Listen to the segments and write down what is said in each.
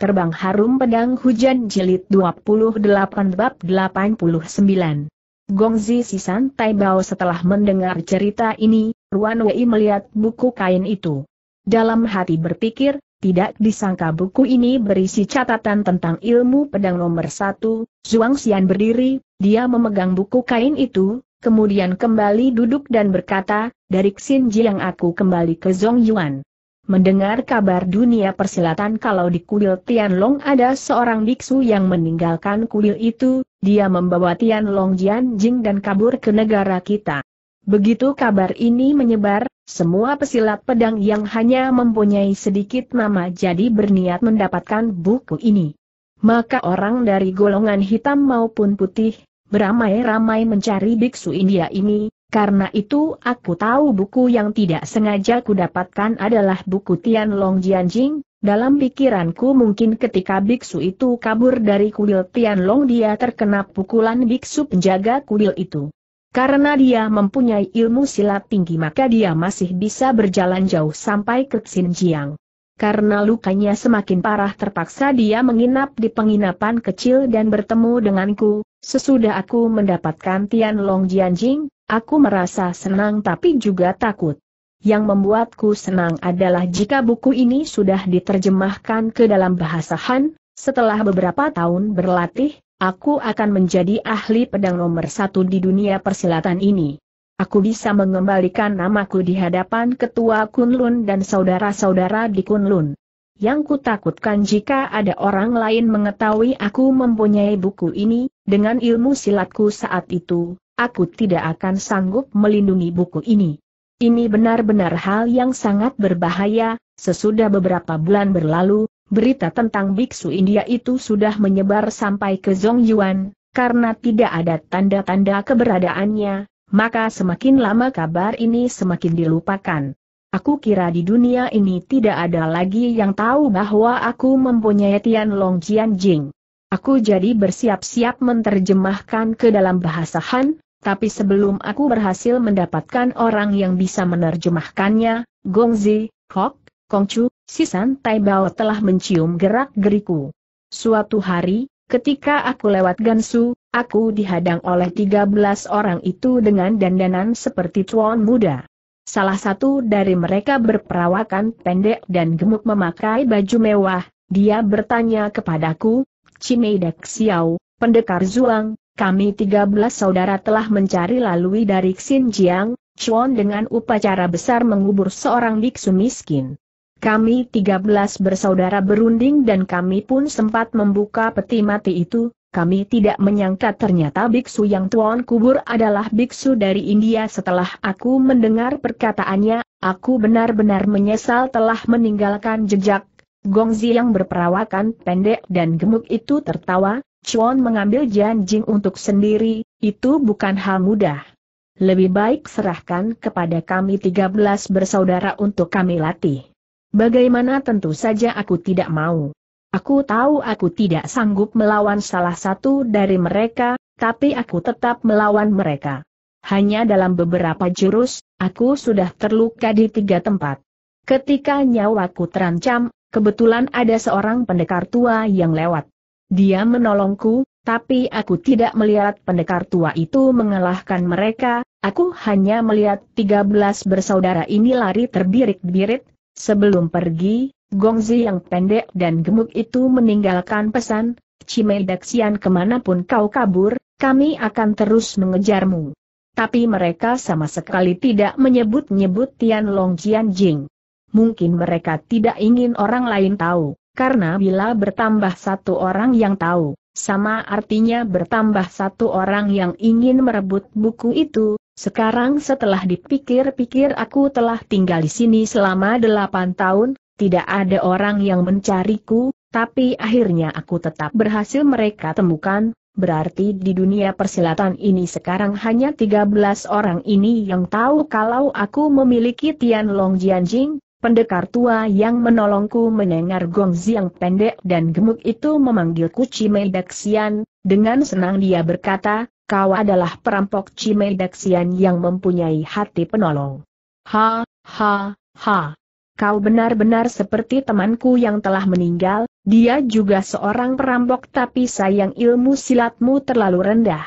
Terbang Harum Pedang Hujan Jilid 28 Bab 89 Gongzi si santai bau setelah mendengar cerita ini, Ruan Wei melihat buku kain itu. Dalam hati berpikir, tidak disangka buku ini berisi catatan tentang ilmu pedang nomor satu, Zhuang Xian berdiri, dia memegang buku kain itu, kemudian kembali duduk dan berkata, dari Xin Jiang aku kembali ke Zhong Yuan. Mendengar kabar dunia persilatan kalau di kuil Tianlong ada seorang biksu yang meninggalkan kuil itu, dia membawa Tianlong Jianjing dan kabur ke negara kita. Begitu kabar ini menyebar, semua pesilat pedang yang hanya mempunyai sedikit nama jadi berniat mendapatkan buku ini. Maka orang dari golongan hitam maupun putih, beramai-ramai mencari biksu India ini, karena itu aku tahu buku yang tidak sengaja ku dapatkan adalah buku Tian Long Jianjing, dalam pikiranku mungkin ketika biksu itu kabur dari kuil Tian Long dia terkena pukulan biksu penjaga kuil itu. Karena dia mempunyai ilmu silat tinggi maka dia masih bisa berjalan jauh sampai ke Xinjiang. Karena lukanya semakin parah terpaksa dia menginap di penginapan kecil dan bertemu denganku, Sesudah aku mendapatkan Tian Long Jianjing, aku merasa senang tapi juga takut. Yang membuatku senang adalah jika buku ini sudah diterjemahkan ke dalam bahasa Han, setelah beberapa tahun berlatih, aku akan menjadi ahli pedang nomor satu di dunia persilatan ini. Aku bisa mengembalikan namaku di hadapan ketua Kunlun dan saudara-saudara di Kunlun. Yang kutakutkan jika ada orang lain mengetahui aku mempunyai buku ini, dengan ilmu silatku saat itu, aku tidak akan sanggup melindungi buku ini. Ini benar-benar hal yang sangat berbahaya, sesudah beberapa bulan berlalu, berita tentang biksu India itu sudah menyebar sampai ke Zongyuan, karena tidak ada tanda-tanda keberadaannya, maka semakin lama kabar ini semakin dilupakan. Aku kira di dunia ini tidak ada lagi yang tahu bahwa aku mempunyai Tianlong Jianjing. Aku jadi bersiap-siap menerjemahkan ke dalam bahasa Han, tapi sebelum aku berhasil mendapatkan orang yang bisa menerjemahkannya, Gongzi, Kok, Kongcu, Sisan Taibao telah mencium gerak-geriku. Suatu hari, ketika aku lewat Gansu, aku dihadang oleh 13 orang itu dengan dandanan seperti tuan muda. Salah satu dari mereka berperawakan pendek dan gemuk memakai baju mewah, dia bertanya kepadaku, Cimei Dek Xiao, pendekar Zuang, kami 13 saudara telah mencari lalui dari Xinjiang, Chuan dengan upacara besar mengubur seorang biksu miskin. Kami 13 bersaudara berunding dan kami pun sempat membuka peti mati itu, kami tidak menyangka ternyata biksu yang tuan kubur adalah biksu dari India setelah aku mendengar perkataannya, aku benar-benar menyesal telah meninggalkan jejak. Gongzi yang berperawakan pendek dan gemuk itu tertawa, Chuan mengambil janjing untuk sendiri, itu bukan hal mudah. Lebih baik serahkan kepada kami 13 bersaudara untuk kami latih. Bagaimana tentu saja aku tidak mau. Aku tahu aku tidak sanggup melawan salah satu dari mereka, tapi aku tetap melawan mereka. Hanya dalam beberapa jurus, aku sudah terluka di tiga tempat. Ketika nyawaku terancam, kebetulan ada seorang pendekar tua yang lewat. Dia menolongku, tapi aku tidak melihat pendekar tua itu mengalahkan mereka, aku hanya melihat 13 bersaudara ini lari terbirit birit sebelum pergi, Gongzi yang pendek dan gemuk itu meninggalkan pesan, Cimei Daxian kemanapun kau kabur, kami akan terus mengejarmu. Tapi mereka sama sekali tidak menyebut-nyebut Tian Long Jian Jing. Mungkin mereka tidak ingin orang lain tahu, karena bila bertambah satu orang yang tahu, sama artinya bertambah satu orang yang ingin merebut buku itu, sekarang setelah dipikir-pikir aku telah tinggal di sini selama delapan tahun, tidak ada orang yang mencariku, tapi akhirnya aku tetap berhasil mereka temukan, berarti di dunia persilatan ini sekarang hanya 13 orang ini yang tahu kalau aku memiliki Tian Long Jianjing, pendekar tua yang menolongku menengar gong yang pendek dan gemuk itu memanggilku Cimei Daxian, dengan senang dia berkata, kau adalah perampok Cimei Daxian yang mempunyai hati penolong. Ha, ha, ha kau benar-benar seperti temanku yang telah meninggal, dia juga seorang perampok tapi sayang ilmu silatmu terlalu rendah.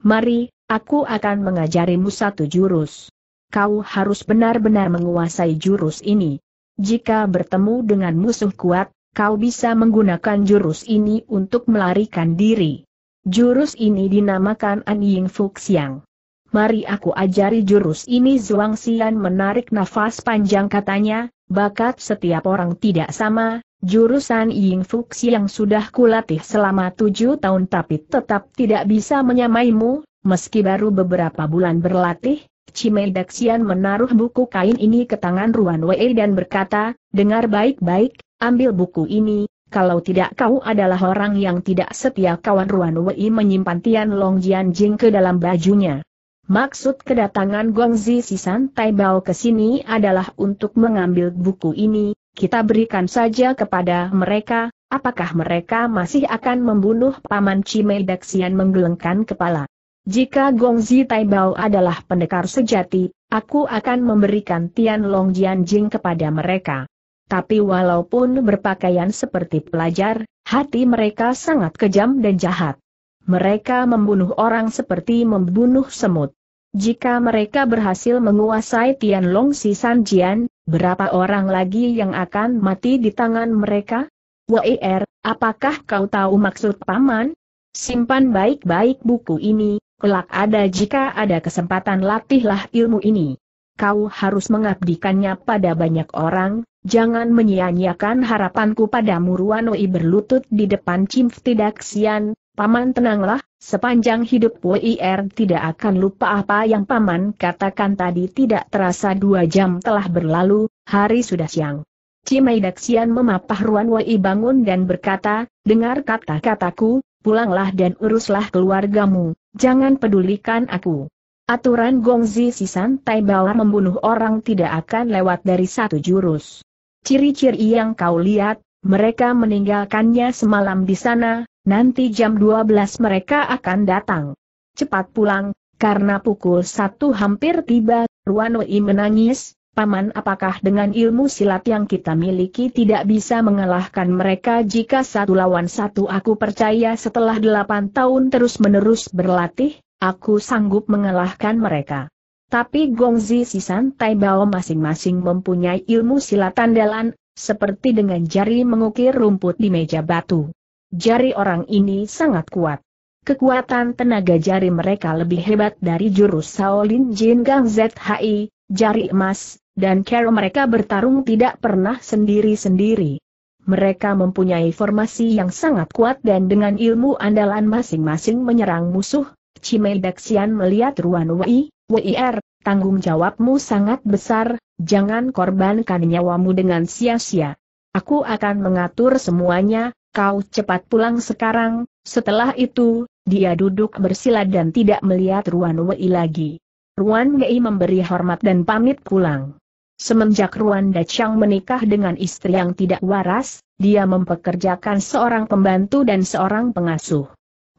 Mari, aku akan mengajarimu satu jurus. Kau harus benar-benar menguasai jurus ini. Jika bertemu dengan musuh kuat, kau bisa menggunakan jurus ini untuk melarikan diri. Jurus ini dinamakan Anying Fuxiang. Mari aku ajari jurus ini Zhuang Xian menarik nafas panjang katanya, bakat setiap orang tidak sama, jurusan Ying Fuxi yang sudah kulatih selama tujuh tahun tapi tetap tidak bisa menyamaimu, meski baru beberapa bulan berlatih, Cimei Daxian menaruh buku kain ini ke tangan Ruan Wei dan berkata, dengar baik-baik, ambil buku ini, kalau tidak kau adalah orang yang tidak setia kawan Ruan Wei menyimpan Tian Long Jian Jing ke dalam bajunya. Maksud kedatangan Gongzi Sisan Santai Bao ke sini adalah untuk mengambil buku ini, kita berikan saja kepada mereka, apakah mereka masih akan membunuh Paman Cimei Daksian menggelengkan kepala. Jika Gongzi Taibao adalah pendekar sejati, aku akan memberikan Tian Long Jianjing kepada mereka. Tapi walaupun berpakaian seperti pelajar, hati mereka sangat kejam dan jahat. Mereka membunuh orang seperti membunuh semut. Jika mereka berhasil menguasai Tianlong si Jian, berapa orang lagi yang akan mati di tangan mereka? Er, apakah kau tahu maksud paman? Simpan baik-baik buku ini, kelak ada jika ada kesempatan latihlah ilmu ini. Kau harus mengabdikannya pada banyak orang, jangan menyia-nyiakan harapanku padamu Muruanoi berlutut di depan Cimftidaksian, Paman tenanglah, sepanjang hidup WIR er tidak akan lupa apa yang Paman katakan tadi tidak terasa dua jam telah berlalu, hari sudah siang. Cimai Daksian memapah Ruan Wei bangun dan berkata, dengar kata-kataku, pulanglah dan uruslah keluargamu, jangan pedulikan aku. Aturan Gongzi Sisan Tai membunuh orang tidak akan lewat dari satu jurus. Ciri-ciri yang kau lihat, mereka meninggalkannya semalam di sana, Nanti jam 12 mereka akan datang. Cepat pulang, karena pukul satu hampir tiba, Ruan Ruanoi menangis, Paman apakah dengan ilmu silat yang kita miliki tidak bisa mengalahkan mereka jika satu lawan satu aku percaya setelah delapan tahun terus-menerus berlatih, aku sanggup mengalahkan mereka. Tapi Gong Gongzi si Santai Bao masing-masing mempunyai ilmu silat andalan, seperti dengan jari mengukir rumput di meja batu. Jari orang ini sangat kuat. Kekuatan tenaga jari mereka lebih hebat dari jurus Shaolin Jin Gang ZHI, jari emas, dan cara mereka bertarung tidak pernah sendiri-sendiri. Mereka mempunyai formasi yang sangat kuat dan dengan ilmu andalan masing-masing menyerang musuh. Cimei Daxian melihat Ruan Wei, WIR, er, tanggung jawabmu sangat besar, jangan korbankan nyawamu dengan sia-sia. Aku akan mengatur semuanya, kau cepat pulang sekarang, setelah itu, dia duduk bersila dan tidak melihat Ruan Wei lagi. Ruan Wei memberi hormat dan pamit pulang. Semenjak Ruan Dachang menikah dengan istri yang tidak waras, dia mempekerjakan seorang pembantu dan seorang pengasuh.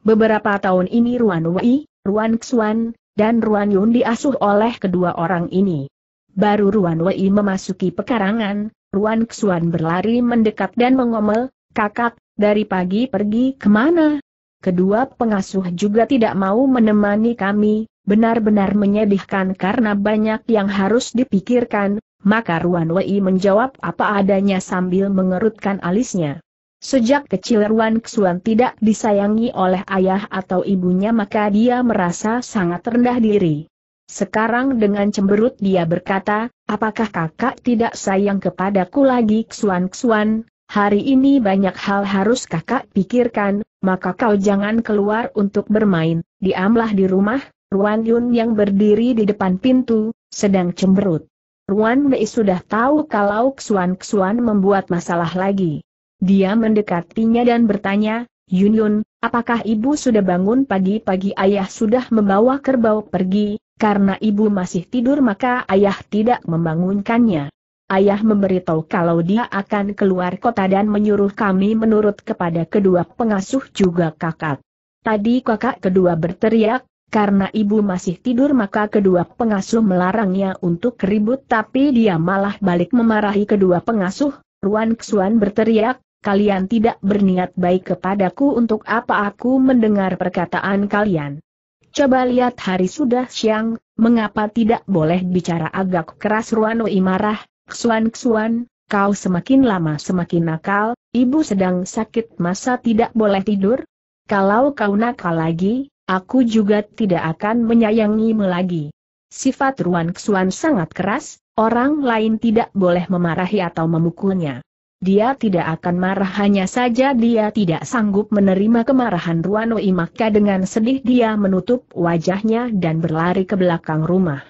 Beberapa tahun ini Ruan Wei, Ruan Xuan, dan Ruan Yun diasuh oleh kedua orang ini. Baru Ruan Wei memasuki pekarangan, Ruan Xuan berlari mendekat dan mengomel, Kakak, dari pagi pergi kemana? Kedua pengasuh juga tidak mau menemani kami, benar-benar menyedihkan karena banyak yang harus dipikirkan, maka Ruan Wei menjawab apa adanya sambil mengerutkan alisnya. Sejak kecil Ruan Xuan tidak disayangi oleh ayah atau ibunya maka dia merasa sangat rendah diri. Sekarang dengan cemberut dia berkata, apakah kakak tidak sayang kepadaku lagi Xuan Xuan, hari ini banyak hal harus kakak pikirkan, maka kau jangan keluar untuk bermain, diamlah di rumah, Ruan Yun yang berdiri di depan pintu, sedang cemberut. Ruan Mei sudah tahu kalau Xuan-Xuan membuat masalah lagi. Dia mendekatinya dan bertanya, Yun Yun, apakah ibu sudah bangun pagi-pagi ayah sudah membawa kerbau pergi, karena ibu masih tidur maka ayah tidak membangunkannya ayah memberitahu kalau dia akan keluar kota dan menyuruh kami menurut kepada kedua pengasuh juga kakak. Tadi kakak kedua berteriak, karena ibu masih tidur maka kedua pengasuh melarangnya untuk ribut tapi dia malah balik memarahi kedua pengasuh, Ruan Xuan berteriak, kalian tidak berniat baik kepadaku untuk apa aku mendengar perkataan kalian. Coba lihat hari sudah siang, mengapa tidak boleh bicara agak keras Ui marah, Xuan-xuan, kau semakin lama semakin nakal, ibu sedang sakit masa tidak boleh tidur? Kalau kau nakal lagi, aku juga tidak akan menyayangimu lagi. Sifat Ruan Xuan sangat keras, orang lain tidak boleh memarahi atau memukulnya. Dia tidak akan marah hanya saja dia tidak sanggup menerima kemarahan Ruan Oi maka dengan sedih dia menutup wajahnya dan berlari ke belakang rumah.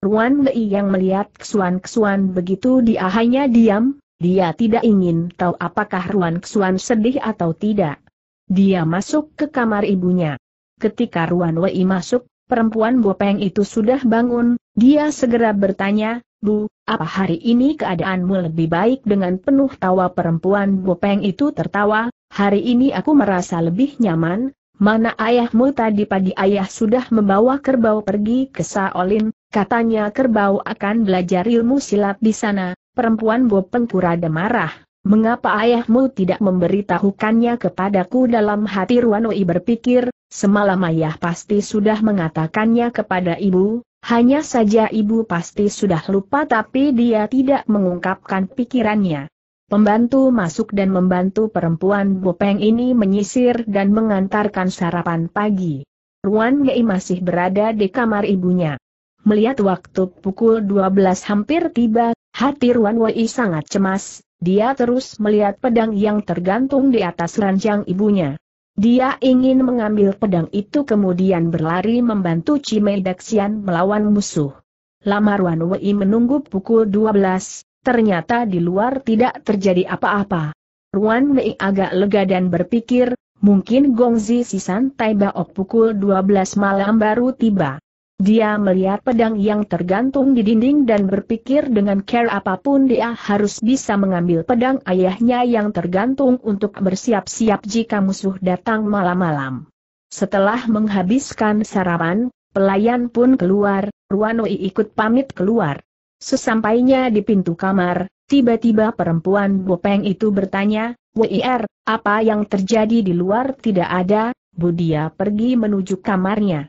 Ruan Lei yang melihat Xuan Xuan begitu dia hanya diam, dia tidak ingin tahu apakah Ruan Xuan sedih atau tidak. Dia masuk ke kamar ibunya. Ketika Ruan Wei masuk, perempuan bopeng itu sudah bangun, dia segera bertanya, Bu, apa hari ini keadaanmu lebih baik dengan penuh tawa perempuan bopeng itu tertawa, hari ini aku merasa lebih nyaman, mana ayahmu tadi pagi ayah sudah membawa kerbau pergi ke Saolin, Katanya kerbau akan belajar ilmu silat di sana, perempuan Bopeng Kurada marah. Mengapa ayahmu tidak memberitahukannya kepadaku dalam hati Ruanoi berpikir, semalam ayah pasti sudah mengatakannya kepada ibu, hanya saja ibu pasti sudah lupa tapi dia tidak mengungkapkan pikirannya. Pembantu masuk dan membantu perempuan Bopeng ini menyisir dan mengantarkan sarapan pagi. Ruan Gei masih berada di kamar ibunya. Melihat waktu pukul 12 hampir tiba, hati Ruan Wei sangat cemas, dia terus melihat pedang yang tergantung di atas ranjang ibunya. Dia ingin mengambil pedang itu kemudian berlari membantu Cimei Daxian melawan musuh. Lama Ruan Wei menunggu pukul 12, ternyata di luar tidak terjadi apa-apa. Ruan Wei agak lega dan berpikir, mungkin Gongzi Sisan Taibaok pukul 12 malam baru tiba. Dia melihat pedang yang tergantung di dinding dan berpikir dengan care apapun dia harus bisa mengambil pedang ayahnya yang tergantung untuk bersiap-siap jika musuh datang malam-malam. Setelah menghabiskan sarapan, pelayan pun keluar, Ruanoi ikut pamit keluar. Sesampainya di pintu kamar, tiba-tiba perempuan Bopeng itu bertanya, WIR, er, apa yang terjadi di luar tidak ada, Budia pergi menuju kamarnya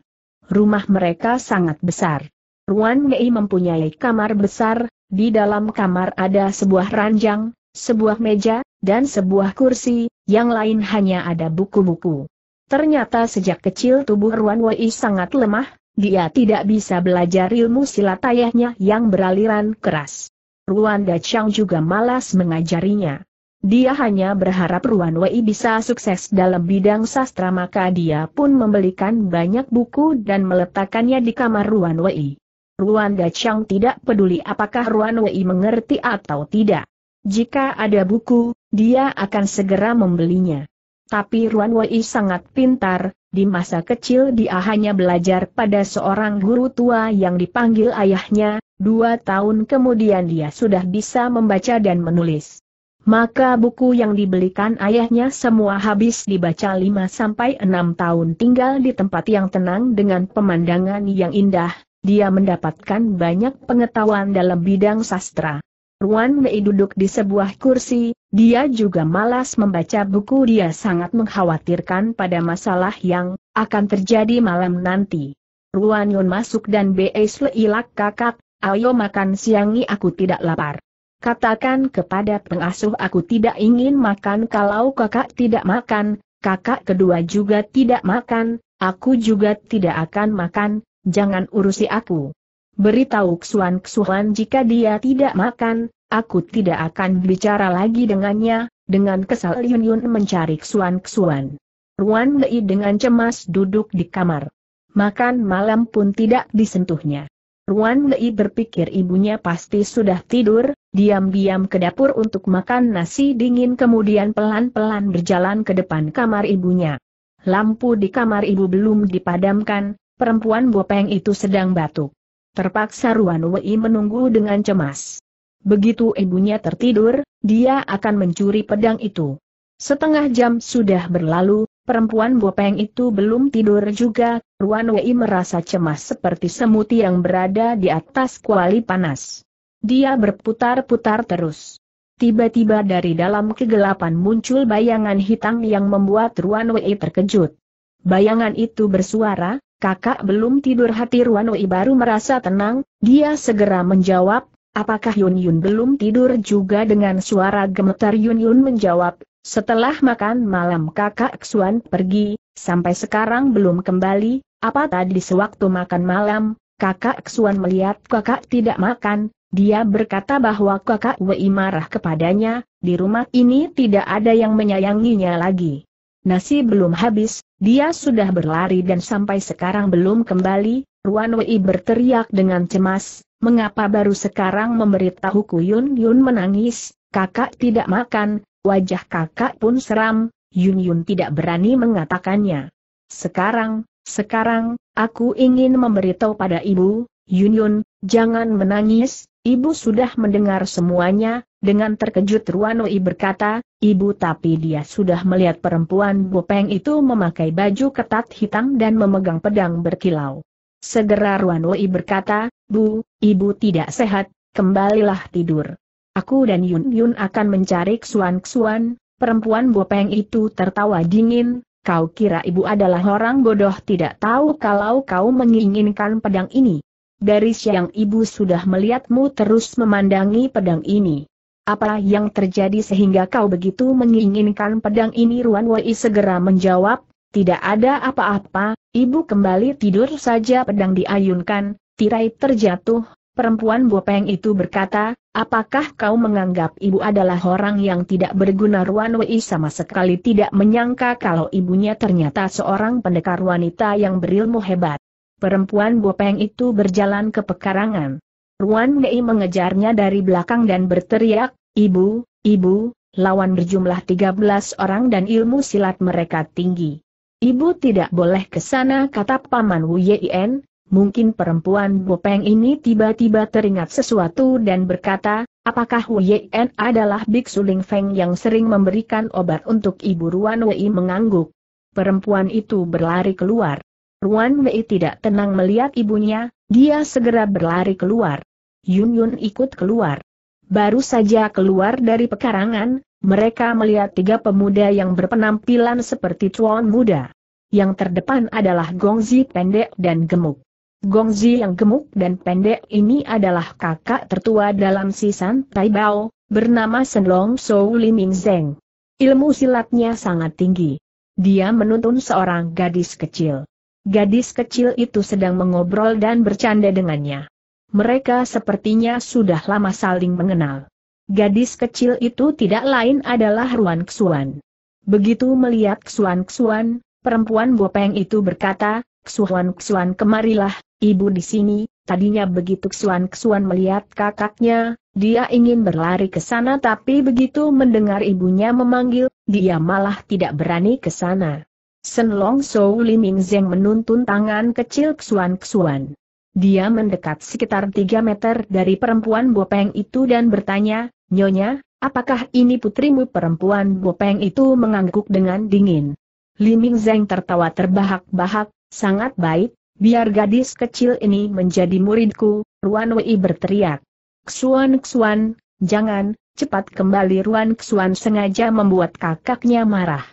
rumah mereka sangat besar. Ruan Mei mempunyai kamar besar, di dalam kamar ada sebuah ranjang, sebuah meja, dan sebuah kursi, yang lain hanya ada buku-buku. Ternyata sejak kecil tubuh Ruan Wei sangat lemah, dia tidak bisa belajar ilmu silat ayahnya yang beraliran keras. Ruan Dachang juga malas mengajarinya. Dia hanya berharap Ruan Wei bisa sukses dalam bidang sastra maka dia pun membelikan banyak buku dan meletakkannya di kamar Ruan Wei. Ruan Dachang tidak peduli apakah Ruan Wei mengerti atau tidak. Jika ada buku, dia akan segera membelinya. Tapi Ruan Wei sangat pintar, di masa kecil dia hanya belajar pada seorang guru tua yang dipanggil ayahnya, dua tahun kemudian dia sudah bisa membaca dan menulis. Maka buku yang dibelikan ayahnya semua habis dibaca lima sampai enam tahun tinggal di tempat yang tenang dengan pemandangan yang indah, dia mendapatkan banyak pengetahuan dalam bidang sastra. Ruan Mei duduk di sebuah kursi, dia juga malas membaca buku dia sangat mengkhawatirkan pada masalah yang akan terjadi malam nanti. Ruan Yun masuk dan Bei Ilak kakak, ayo makan siangi aku tidak lapar. Katakan kepada pengasuh aku tidak ingin makan kalau kakak tidak makan, kakak kedua juga tidak makan, aku juga tidak akan makan, jangan urusi aku. Beritahu Xuan Xuan jika dia tidak makan, aku tidak akan bicara lagi dengannya, dengan kesal Yun Yun mencari Xuan Xuan. Ruan Lei dengan cemas duduk di kamar. Makan malam pun tidak disentuhnya. Ruan Lei berpikir ibunya pasti sudah tidur, diam-diam ke dapur untuk makan nasi dingin kemudian pelan-pelan berjalan ke depan kamar ibunya. Lampu di kamar ibu belum dipadamkan, perempuan bopeng itu sedang batuk. Terpaksa Ruan Wei menunggu dengan cemas. Begitu ibunya tertidur, dia akan mencuri pedang itu. Setengah jam sudah berlalu, Perempuan bopeng itu belum tidur juga, Ruan Wei merasa cemas seperti semut yang berada di atas kuali panas. Dia berputar-putar terus. Tiba-tiba dari dalam kegelapan muncul bayangan hitam yang membuat Ruan Wei terkejut. Bayangan itu bersuara, kakak belum tidur hati Ruan Wei baru merasa tenang, dia segera menjawab, apakah Yun Yun belum tidur juga dengan suara gemetar Yun Yun menjawab, setelah makan malam kakak Xuan pergi, sampai sekarang belum kembali, apa tadi sewaktu makan malam, kakak Xuan melihat kakak tidak makan, dia berkata bahwa kakak Wei marah kepadanya, di rumah ini tidak ada yang menyayanginya lagi. Nasi belum habis, dia sudah berlari dan sampai sekarang belum kembali, Ruan Wei berteriak dengan cemas, mengapa baru sekarang memberitahu Kuyun Yun menangis, kakak tidak makan, Wajah kakak pun seram, Yun Yun tidak berani mengatakannya. Sekarang, sekarang, aku ingin memberitahu pada ibu, Yun Yun, jangan menangis, ibu sudah mendengar semuanya, dengan terkejut Ruanoi berkata, ibu tapi dia sudah melihat perempuan Bopeng itu memakai baju ketat hitam dan memegang pedang berkilau. Segera Ruanoi berkata, Bu, ibu tidak sehat, kembalilah tidur. Aku dan Yun Yun akan mencari Xuan-Xuan, perempuan bopeng itu tertawa dingin, kau kira ibu adalah orang bodoh tidak tahu kalau kau menginginkan pedang ini. Dari siang ibu sudah melihatmu terus memandangi pedang ini. Apa yang terjadi sehingga kau begitu menginginkan pedang ini Ruan Wei segera menjawab, tidak ada apa-apa, ibu kembali tidur saja pedang diayunkan, tirai terjatuh, perempuan bopeng itu berkata, Apakah kau menganggap ibu adalah orang yang tidak berguna Ruan Wei sama sekali tidak menyangka kalau ibunya ternyata seorang pendekar wanita yang berilmu hebat. Perempuan bopeng itu berjalan ke pekarangan. Ruan Wei mengejarnya dari belakang dan berteriak, Ibu, Ibu, lawan berjumlah 13 orang dan ilmu silat mereka tinggi. Ibu tidak boleh ke sana kata Paman Wu Yien, Mungkin perempuan Bopeng ini tiba-tiba teringat sesuatu dan berkata, apakah Yen adalah biksu Ling Feng yang sering memberikan obat untuk ibu Ruan Wei mengangguk. Perempuan itu berlari keluar. Ruan Wei tidak tenang melihat ibunya, dia segera berlari keluar. Yun Yun ikut keluar. Baru saja keluar dari pekarangan, mereka melihat tiga pemuda yang berpenampilan seperti cuan muda. Yang terdepan adalah Gongzi pendek dan gemuk. Gongzi yang gemuk dan pendek ini adalah kakak tertua dalam sisan Taibao, bernama Senlong Sou Liming Zeng. Ilmu silatnya sangat tinggi. Dia menuntun seorang gadis kecil. Gadis kecil itu sedang mengobrol dan bercanda dengannya. Mereka sepertinya sudah lama saling mengenal. Gadis kecil itu tidak lain adalah Ruan Xuan. Begitu melihat Xuan Xuan, perempuan bopeng itu berkata, Xuan Xuan kemarilah, Ibu di sini, tadinya begitu kesuan-kesuan melihat kakaknya, dia ingin berlari ke sana tapi begitu mendengar ibunya memanggil, dia malah tidak berani ke sana. Senlong Sou Liming Zeng menuntun tangan kecil kesuan-kesuan. Dia mendekat sekitar 3 meter dari perempuan bopeng itu dan bertanya, Nyonya, apakah ini putrimu perempuan bopeng itu mengangguk dengan dingin? Liming Zeng tertawa terbahak-bahak, sangat baik, Biar gadis kecil ini menjadi muridku, Ruan Wei berteriak. Xuan Xuan, jangan, cepat kembali Ruan Xuan sengaja membuat kakaknya marah.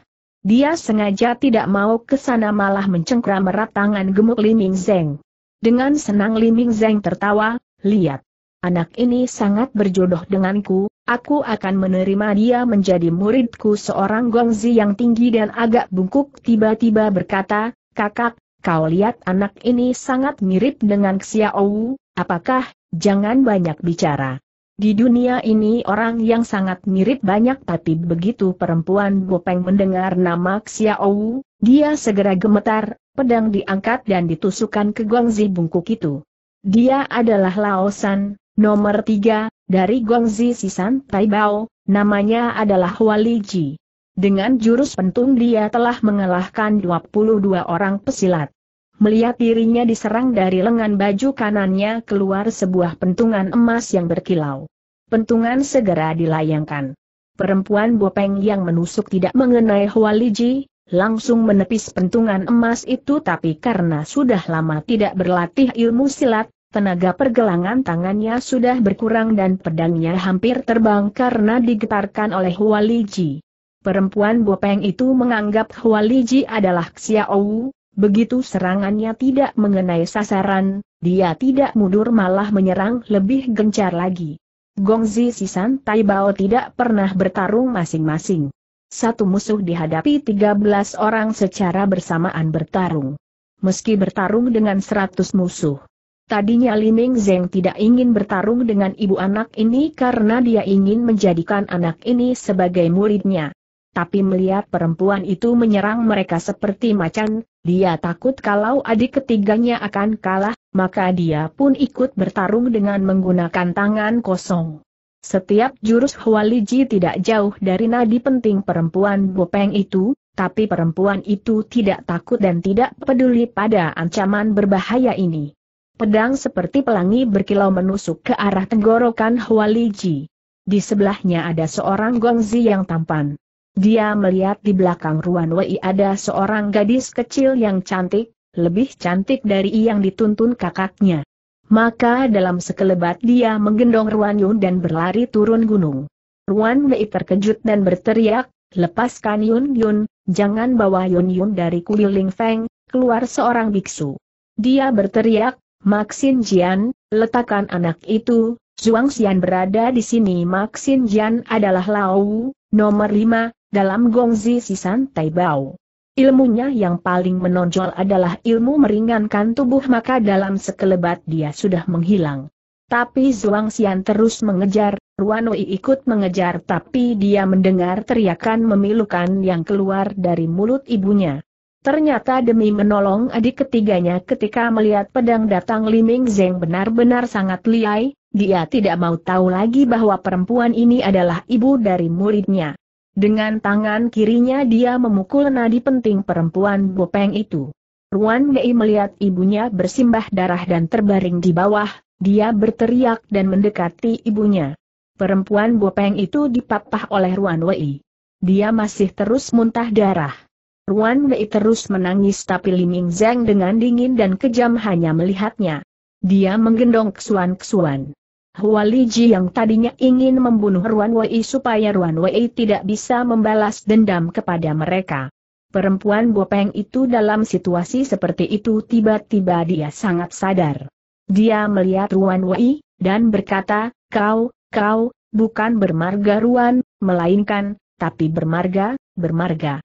Dia sengaja tidak mau ke sana malah mencengkram erat tangan gemuk Liming Zeng. Dengan senang Liming Zeng tertawa, lihat. Anak ini sangat berjodoh denganku, aku akan menerima dia menjadi muridku seorang gongzi yang tinggi dan agak bungkuk tiba-tiba berkata, kakak, kau lihat anak ini sangat mirip dengan Xiaowu. apakah, jangan banyak bicara. Di dunia ini orang yang sangat mirip banyak tapi begitu perempuan Bopeng mendengar nama Xiaowu, dia segera gemetar, pedang diangkat dan ditusukkan ke Guangzi bungkuk itu. Dia adalah Laosan, nomor tiga, dari Guangzi Sisan Taibao, namanya adalah Wali Ji. Dengan jurus pentung dia telah mengalahkan 22 orang pesilat. Melihat dirinya diserang dari lengan baju kanannya keluar sebuah pentungan emas yang berkilau. Pentungan segera dilayangkan. Perempuan bopeng yang menusuk tidak mengenai Hualiji, langsung menepis pentungan emas itu tapi karena sudah lama tidak berlatih ilmu silat, tenaga pergelangan tangannya sudah berkurang dan pedangnya hampir terbang karena digetarkan oleh Hualiji. Perempuan bopeng itu menganggap Hualiji adalah Xiaowu, begitu serangannya tidak mengenai sasaran, dia tidak mundur malah menyerang lebih gencar lagi. Gongzi Sisan Taibao tidak pernah bertarung masing-masing. Satu musuh dihadapi 13 orang secara bersamaan bertarung. Meski bertarung dengan 100 musuh. Tadinya Li Liming Zeng tidak ingin bertarung dengan ibu anak ini karena dia ingin menjadikan anak ini sebagai muridnya tapi melihat perempuan itu menyerang mereka seperti macan, dia takut kalau adik ketiganya akan kalah, maka dia pun ikut bertarung dengan menggunakan tangan kosong. Setiap jurus Hualiji tidak jauh dari nadi penting perempuan Bopeng itu, tapi perempuan itu tidak takut dan tidak peduli pada ancaman berbahaya ini. Pedang seperti pelangi berkilau menusuk ke arah tenggorokan Hualiji. Di sebelahnya ada seorang gongzi yang tampan. Dia melihat di belakang Ruan Wei ada seorang gadis kecil yang cantik, lebih cantik dari yang dituntun kakaknya. Maka dalam sekelebat dia menggendong Ruan Yun dan berlari turun gunung. Ruan Wei terkejut dan berteriak, lepaskan Yun Yun, jangan bawa Yun Yun dari Ling Feng, keluar seorang biksu. Dia berteriak, Maxin Jian, letakkan anak itu, Zhuang Xian berada di sini Maxin Jian adalah Lau, nomor lima dalam gongzi sisan taibao. Ilmunya yang paling menonjol adalah ilmu meringankan tubuh maka dalam sekelebat dia sudah menghilang. Tapi Zhuang Xian terus mengejar, Ruanoi ikut mengejar tapi dia mendengar teriakan memilukan yang keluar dari mulut ibunya. Ternyata demi menolong adik ketiganya ketika melihat pedang datang Liming Zeng benar-benar sangat liai, dia tidak mau tahu lagi bahwa perempuan ini adalah ibu dari muridnya. Dengan tangan kirinya dia memukul nadi penting perempuan bopeng itu. Ruan Mei melihat ibunya bersimbah darah dan terbaring di bawah, dia berteriak dan mendekati ibunya. Perempuan bopeng itu dipapah oleh Ruan Wei. Dia masih terus muntah darah. Ruan Wei terus menangis tapi Liming Zeng dengan dingin dan kejam hanya melihatnya. Dia menggendong Xuan Xuan. Hua Ji yang tadinya ingin membunuh Ruan Wei supaya Ruan Wei tidak bisa membalas dendam kepada mereka. Perempuan Bopeng itu dalam situasi seperti itu tiba-tiba dia sangat sadar. Dia melihat Ruan Wei, dan berkata, kau, kau, bukan bermarga Ruan, melainkan, tapi bermarga, bermarga.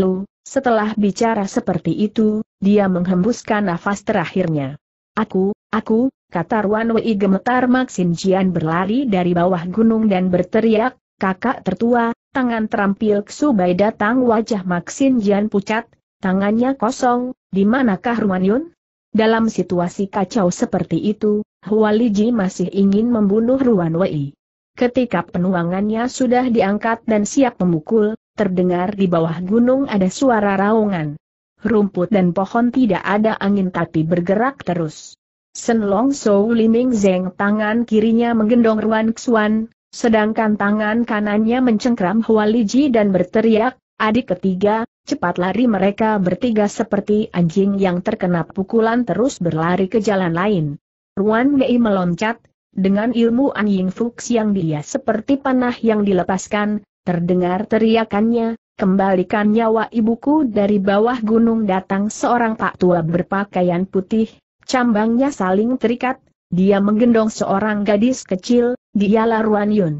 Lu, setelah bicara seperti itu, dia menghembuskan nafas terakhirnya. Aku, aku, kata Ruan Wei gemetar Maxin Jian berlari dari bawah gunung dan berteriak, kakak tertua, tangan terampil Bai datang wajah Maxin Jian pucat, tangannya kosong, di manakah Ruan Yun? Dalam situasi kacau seperti itu, Li Hua Ji masih ingin membunuh Ruan Wei. Ketika penuangannya sudah diangkat dan siap memukul, terdengar di bawah gunung ada suara raungan rumput dan pohon tidak ada angin tapi bergerak terus. Senlong Sou Liming Zeng tangan kirinya menggendong Ruan Xuan, sedangkan tangan kanannya mencengkram Hua Li Ji dan berteriak, adik ketiga, cepat lari mereka bertiga seperti anjing yang terkena pukulan terus berlari ke jalan lain. Ruan Mei meloncat, dengan ilmu anjing fuchs yang dia seperti panah yang dilepaskan, terdengar teriakannya, Kembalikan nyawa ibuku dari bawah gunung datang seorang pak tua berpakaian putih, cambangnya saling terikat, dia menggendong seorang gadis kecil, dialah Ruan Yun.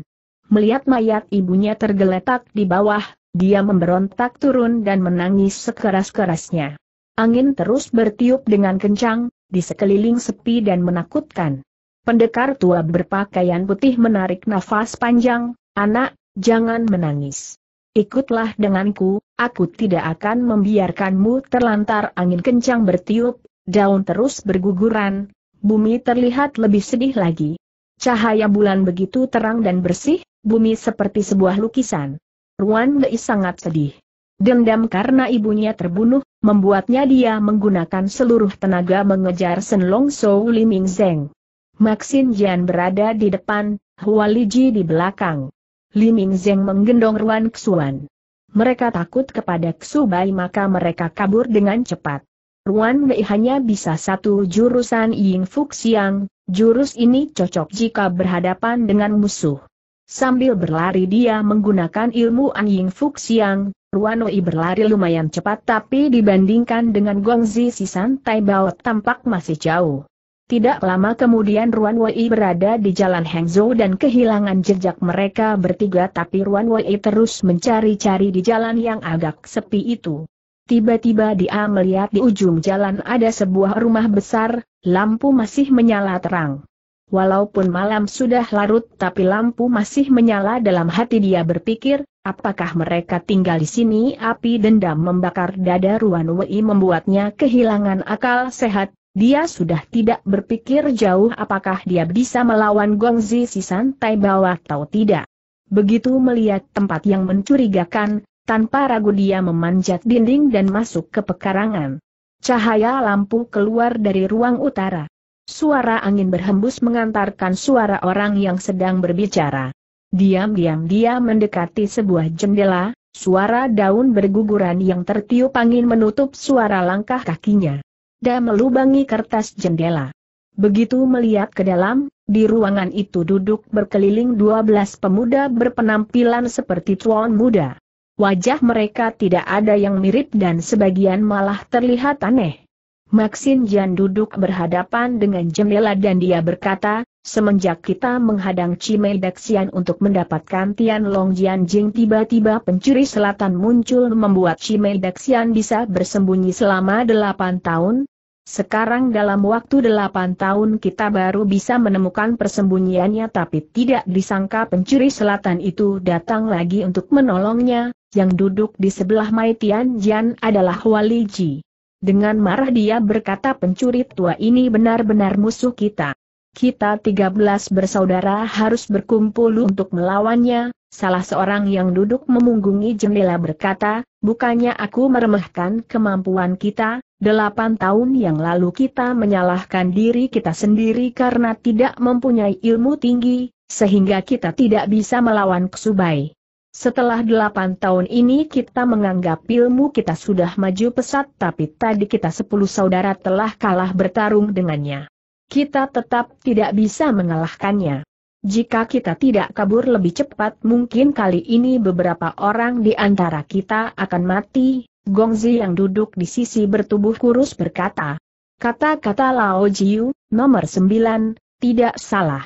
Melihat mayat ibunya tergeletak di bawah, dia memberontak turun dan menangis sekeras-kerasnya. Angin terus bertiup dengan kencang, di sekeliling sepi dan menakutkan. Pendekar tua berpakaian putih menarik nafas panjang, anak, jangan menangis. Ikutlah denganku, aku tidak akan membiarkanmu terlantar angin kencang bertiup, daun terus berguguran, bumi terlihat lebih sedih lagi. Cahaya bulan begitu terang dan bersih, bumi seperti sebuah lukisan. Ruan Dei sangat sedih. Dendam karena ibunya terbunuh, membuatnya dia menggunakan seluruh tenaga mengejar Senlong Sou Liming Zeng. Maxin Jian berada di depan, Hua Liji di belakang. Li Ming Zeng menggendong Ruan Xuan. Mereka takut kepada Bai maka mereka kabur dengan cepat. Ruan Wei hanya bisa satu jurusan Ying Fuk Xiang, jurus ini cocok jika berhadapan dengan musuh. Sambil berlari dia menggunakan ilmu An Ying Fuk Xiang. Ruan Wei berlari lumayan cepat tapi dibandingkan dengan Gongzi si Tai Bao tampak masih jauh. Tidak lama kemudian Ruan Wei berada di jalan Hengzhou dan kehilangan jejak mereka bertiga tapi Ruan Wei terus mencari-cari di jalan yang agak sepi itu. Tiba-tiba dia melihat di ujung jalan ada sebuah rumah besar, lampu masih menyala terang. Walaupun malam sudah larut tapi lampu masih menyala dalam hati dia berpikir, apakah mereka tinggal di sini? Api dendam membakar dada Ruan Wei membuatnya kehilangan akal sehat, dia sudah tidak berpikir jauh apakah dia bisa melawan Gongzi si santai bawah atau tidak. Begitu melihat tempat yang mencurigakan, tanpa ragu dia memanjat dinding dan masuk ke pekarangan. Cahaya lampu keluar dari ruang utara. Suara angin berhembus mengantarkan suara orang yang sedang berbicara. Diam-diam dia mendekati sebuah jendela, suara daun berguguran yang tertiup angin menutup suara langkah kakinya dan melubangi kertas jendela. Begitu melihat ke dalam, di ruangan itu duduk berkeliling dua belas pemuda berpenampilan seperti tuan muda. Wajah mereka tidak ada yang mirip dan sebagian malah terlihat aneh. Maxin Jan duduk berhadapan dengan jendela dan dia berkata, semenjak kita menghadang Cimei Daxian untuk mendapatkan Tian Long Jian Jing tiba-tiba pencuri selatan muncul membuat Cimei Daxian bisa bersembunyi selama delapan tahun, sekarang dalam waktu delapan tahun kita baru bisa menemukan persembunyiannya tapi tidak disangka pencuri selatan itu datang lagi untuk menolongnya, yang duduk di sebelah Mai Tian Jian adalah Wali Ji. Dengan marah dia berkata pencuri tua ini benar-benar musuh kita. Kita tiga belas bersaudara harus berkumpul untuk melawannya, salah seorang yang duduk memunggungi jendela berkata, Bukannya aku meremehkan kemampuan kita, delapan tahun yang lalu kita menyalahkan diri kita sendiri karena tidak mempunyai ilmu tinggi, sehingga kita tidak bisa melawan Kesubai. Setelah delapan tahun ini kita menganggap ilmu kita sudah maju pesat tapi tadi kita sepuluh saudara telah kalah bertarung dengannya. Kita tetap tidak bisa mengalahkannya. Jika kita tidak kabur lebih cepat mungkin kali ini beberapa orang di antara kita akan mati, Gongzi yang duduk di sisi bertubuh kurus berkata. Kata-kata Lao Jiu, nomor sembilan, tidak salah.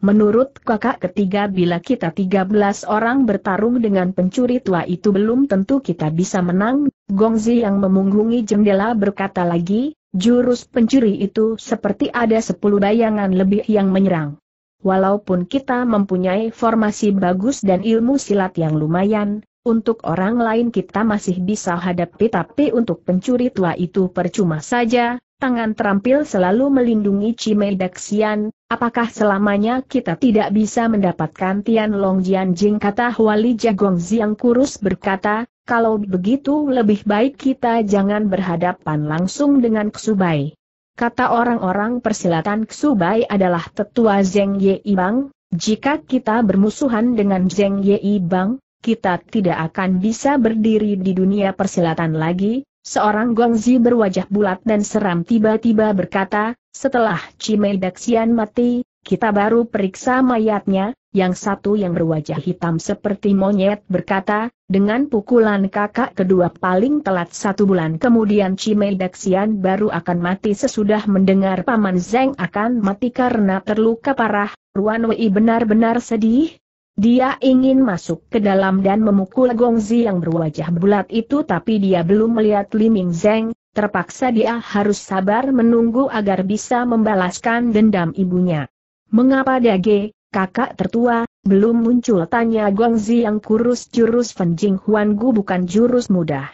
Menurut kakak ketiga bila kita tiga belas orang bertarung dengan pencuri tua itu belum tentu kita bisa menang, Gongzi yang memunggungi jendela berkata lagi, jurus pencuri itu seperti ada sepuluh bayangan lebih yang menyerang walaupun kita mempunyai formasi bagus dan ilmu silat yang lumayan, untuk orang lain kita masih bisa hadapi tapi untuk pencuri tua itu percuma saja, tangan terampil selalu melindungi Daxian, apakah selamanya kita tidak bisa mendapatkan Tian Long Jian Jing kata Wali Jagong Ziang Kurus berkata, kalau begitu lebih baik kita jangan berhadapan langsung dengan Ksubai. Kata orang-orang persilatan Ksubai adalah tetua Zeng Yei Bang, jika kita bermusuhan dengan Zeng Yei Bang, kita tidak akan bisa berdiri di dunia persilatan lagi, seorang Guangzi berwajah bulat dan seram tiba-tiba berkata, setelah Cimei Daxian mati, kita baru periksa mayatnya, yang satu yang berwajah hitam seperti monyet berkata, dengan pukulan kakak kedua paling telat satu bulan kemudian Cimei Daxian baru akan mati sesudah mendengar Paman Zeng akan mati karena terluka parah, Ruan Wei benar-benar sedih. Dia ingin masuk ke dalam dan memukul Gongzi yang berwajah bulat itu tapi dia belum melihat Li Ming Zeng, terpaksa dia harus sabar menunggu agar bisa membalaskan dendam ibunya. Mengapa Dage, kakak tertua, belum muncul tanya Guangzi yang kurus jurus Fenjing Huanggu bukan jurus mudah.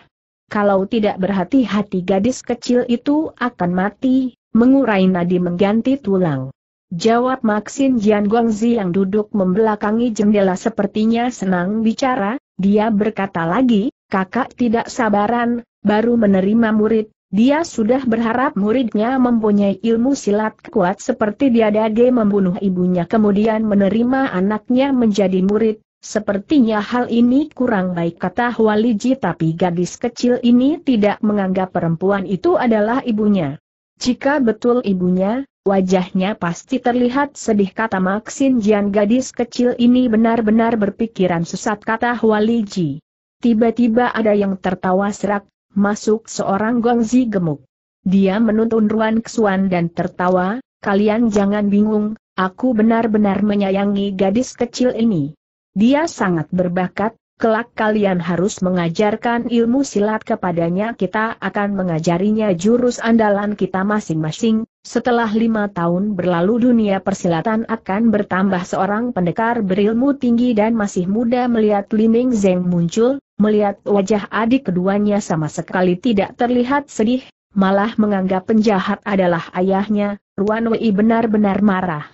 Kalau tidak berhati-hati gadis kecil itu akan mati, mengurai nadi mengganti tulang. Jawab Maxin Jian Guangzi yang duduk membelakangi jendela sepertinya senang bicara, dia berkata lagi, kakak tidak sabaran, baru menerima murid, dia sudah berharap muridnya mempunyai ilmu silat kuat seperti dia dage membunuh ibunya kemudian menerima anaknya menjadi murid. Sepertinya hal ini kurang baik kata Hualiji tapi gadis kecil ini tidak menganggap perempuan itu adalah ibunya. Jika betul ibunya, wajahnya pasti terlihat sedih kata Maxin Jian gadis kecil ini benar-benar berpikiran sesat kata Hualiji. Tiba-tiba ada yang tertawa serak, masuk seorang gongzi gemuk. Dia menuntun Ruan Xuan dan tertawa, kalian jangan bingung, aku benar-benar menyayangi gadis kecil ini. Dia sangat berbakat, kelak kalian harus mengajarkan ilmu silat kepadanya kita akan mengajarinya jurus andalan kita masing-masing, setelah lima tahun berlalu dunia persilatan akan bertambah seorang pendekar berilmu tinggi dan masih muda melihat Lining Zeng muncul, Melihat wajah adik keduanya sama sekali tidak terlihat sedih, malah menganggap penjahat adalah ayahnya, Ruan Wei benar-benar marah.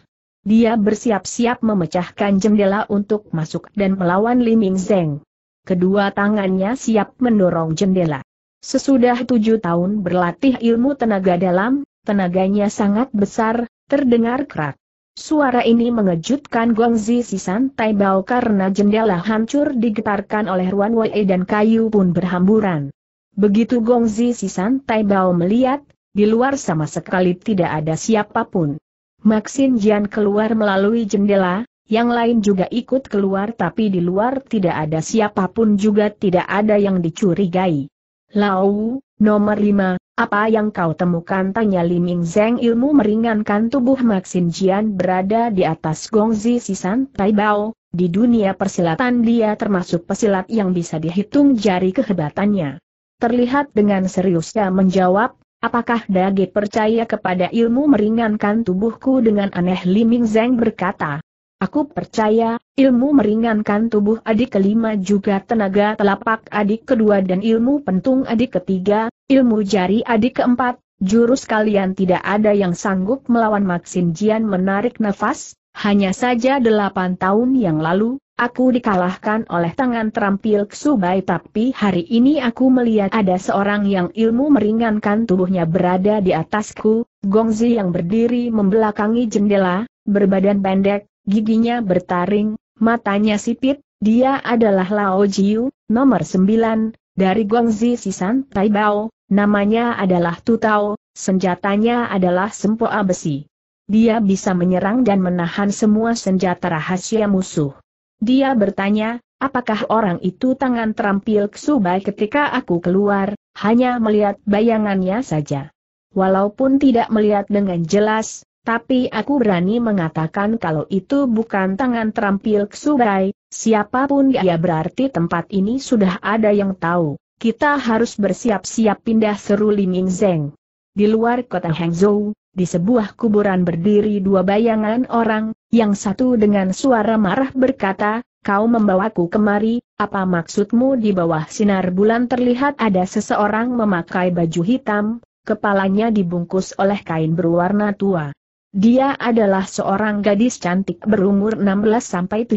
Dia bersiap-siap memecahkan jendela untuk masuk dan melawan Li Ming Zeng. Kedua tangannya siap mendorong jendela. Sesudah tujuh tahun berlatih ilmu tenaga dalam, tenaganya sangat besar, terdengar kerak. Suara ini mengejutkan Guangzi si santai bau karena jendela hancur digetarkan oleh Ruan Wei dan kayu pun berhamburan. Begitu Zi, si santai bau melihat, di luar sama sekali tidak ada siapapun. Maxin Jian keluar melalui jendela, yang lain juga ikut keluar tapi di luar tidak ada siapapun juga tidak ada yang dicurigai. Lau, nomor 5, apa yang kau temukan? Tanya Liming Zeng ilmu meringankan tubuh Maxin Jian berada di atas Gongzi Sisan Tai Bao. Di dunia persilatan dia termasuk pesilat yang bisa dihitung jari kehebatannya. Terlihat dengan seriusnya menjawab, apakah Dage percaya kepada ilmu meringankan tubuhku dengan aneh Liming Zeng berkata, Aku percaya, ilmu meringankan tubuh adik kelima juga tenaga telapak adik kedua dan ilmu pentung adik ketiga, ilmu jari adik keempat, jurus kalian tidak ada yang sanggup melawan Maxin Jian menarik nafas, hanya saja delapan tahun yang lalu, aku dikalahkan oleh tangan terampil Ksubai tapi hari ini aku melihat ada seorang yang ilmu meringankan tubuhnya berada di atasku, Gongzi yang berdiri membelakangi jendela, berbadan pendek, giginya bertaring, matanya sipit, dia adalah Lao Jiu, nomor 9, dari Guangxi Sisan Taibao, namanya adalah Tutao, senjatanya adalah sempoa besi. Dia bisa menyerang dan menahan semua senjata rahasia musuh. Dia bertanya, apakah orang itu tangan terampil Ksubai ketika aku keluar, hanya melihat bayangannya saja. Walaupun tidak melihat dengan jelas, tapi aku berani mengatakan kalau itu bukan tangan terampil Ksubai, siapapun dia berarti tempat ini sudah ada yang tahu. Kita harus bersiap-siap pindah seru Liming Zeng. Di luar kota Hangzhou, di sebuah kuburan berdiri dua bayangan orang, yang satu dengan suara marah berkata, kau membawaku kemari, apa maksudmu di bawah sinar bulan terlihat ada seseorang memakai baju hitam, kepalanya dibungkus oleh kain berwarna tua. Dia adalah seorang gadis cantik berumur 16-17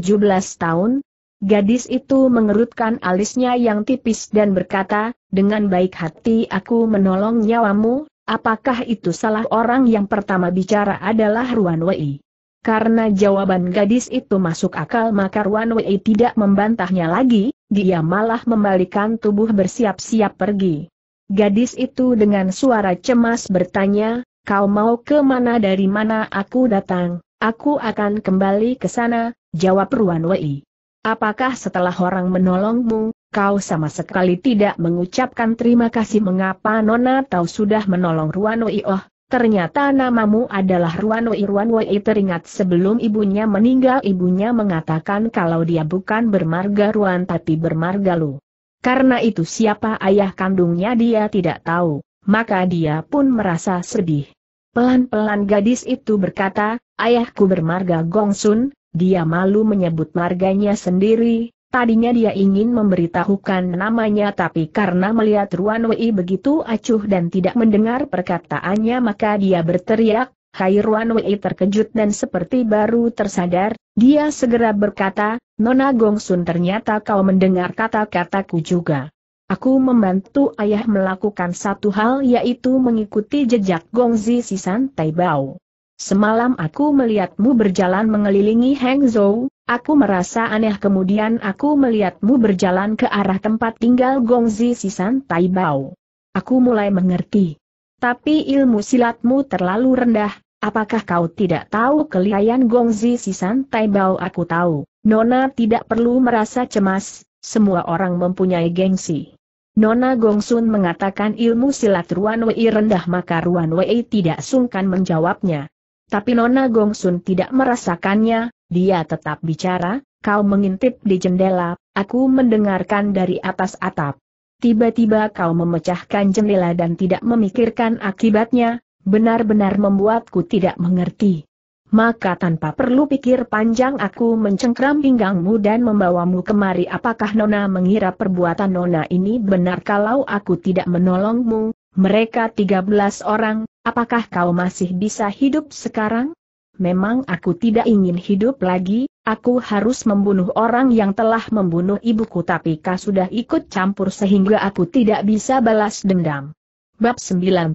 tahun. Gadis itu mengerutkan alisnya yang tipis dan berkata, dengan baik hati aku menolong nyawamu, apakah itu salah orang yang pertama bicara adalah Ruan Wei? Karena jawaban gadis itu masuk akal maka Ruan Wei tidak membantahnya lagi, dia malah membalikan tubuh bersiap-siap pergi. Gadis itu dengan suara cemas bertanya, kau mau ke mana dari mana aku datang, aku akan kembali ke sana, jawab Ruan Wei. Apakah setelah orang menolongmu, kau sama sekali tidak mengucapkan terima kasih mengapa Nona tahu sudah menolong Ruan Wei oh, ternyata namamu adalah Ruan Wei Ruan Wei teringat sebelum ibunya meninggal ibunya mengatakan kalau dia bukan bermarga Ruan tapi bermarga Lu. Karena itu siapa ayah kandungnya dia tidak tahu maka dia pun merasa sedih. Pelan-pelan gadis itu berkata, ayahku bermarga Gongsun, dia malu menyebut marganya sendiri, tadinya dia ingin memberitahukan namanya tapi karena melihat Ruan Wei begitu acuh dan tidak mendengar perkataannya maka dia berteriak, Hai Ruan Wei terkejut dan seperti baru tersadar, dia segera berkata, Nona Gongsun ternyata kau mendengar kata-kataku juga. Aku membantu ayah melakukan satu hal yaitu mengikuti jejak Gongzi Sisan Taibao. Semalam aku melihatmu berjalan mengelilingi Hangzhou, aku merasa aneh kemudian aku melihatmu berjalan ke arah tempat tinggal Gongzi Sisan Taibao. Aku mulai mengerti. Tapi ilmu silatmu terlalu rendah, apakah kau tidak tahu kelihayan Gongzi Sisan Taibao aku tahu. Nona tidak perlu merasa cemas, semua orang mempunyai gengsi. Nona Gongsun mengatakan ilmu silat Ruan Wei rendah maka Ruan Wei tidak sungkan menjawabnya. Tapi Nona Gongsun tidak merasakannya, dia tetap bicara, kau mengintip di jendela, aku mendengarkan dari atas atap. Tiba-tiba kau memecahkan jendela dan tidak memikirkan akibatnya, benar-benar membuatku tidak mengerti maka tanpa perlu pikir panjang aku mencengkram pinggangmu dan membawamu kemari apakah Nona mengira perbuatan Nona ini benar kalau aku tidak menolongmu, mereka 13 orang, apakah kau masih bisa hidup sekarang? Memang aku tidak ingin hidup lagi, aku harus membunuh orang yang telah membunuh ibuku tapi kau sudah ikut campur sehingga aku tidak bisa balas dendam. Bab 90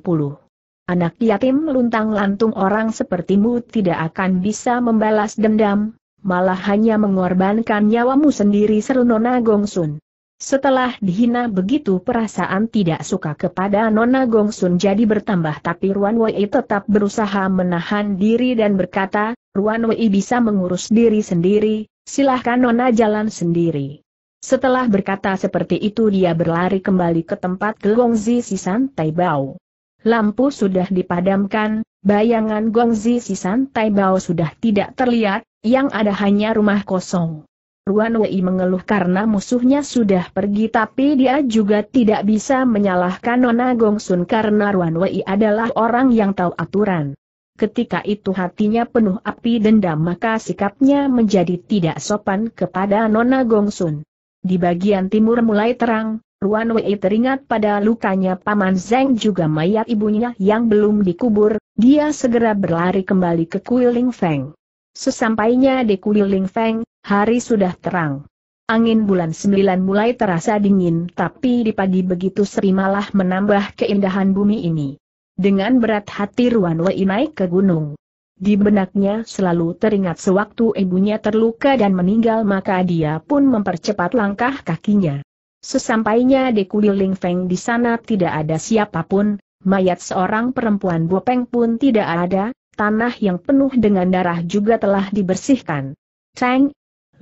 Anak yatim luntang-lantung orang sepertimu tidak akan bisa membalas dendam, malah hanya mengorbankan nyawamu sendiri seru Nona Gongsun. Setelah dihina begitu perasaan tidak suka kepada Nona Gongsun jadi bertambah tapi Ruan Wei tetap berusaha menahan diri dan berkata, Ruan Wei bisa mengurus diri sendiri, silahkan Nona jalan sendiri. Setelah berkata seperti itu dia berlari kembali ke tempat Gelongzi Sisan Taibao. Lampu sudah dipadamkan, bayangan Gongzi si santai bau sudah tidak terlihat, yang ada hanya rumah kosong. Ruan Wei mengeluh karena musuhnya sudah pergi tapi dia juga tidak bisa menyalahkan Nona Gongsun karena Ruan Wei adalah orang yang tahu aturan. Ketika itu hatinya penuh api dendam maka sikapnya menjadi tidak sopan kepada Nona Gongsun. Di bagian timur mulai terang, Ruan Wei teringat pada lukanya Paman Zeng juga mayat ibunya yang belum dikubur, dia segera berlari kembali ke Kuiling Feng. Sesampainya di Kuiling Feng, hari sudah terang. Angin bulan sembilan mulai terasa dingin tapi di pagi begitu sepi malah menambah keindahan bumi ini. Dengan berat hati Ruan Wei naik ke gunung. Di benaknya selalu teringat sewaktu ibunya terluka dan meninggal maka dia pun mempercepat langkah kakinya. Sesampainya di kuil Ling Feng di sana tidak ada siapapun, mayat seorang perempuan bopeng pun tidak ada, tanah yang penuh dengan darah juga telah dibersihkan. Cheng!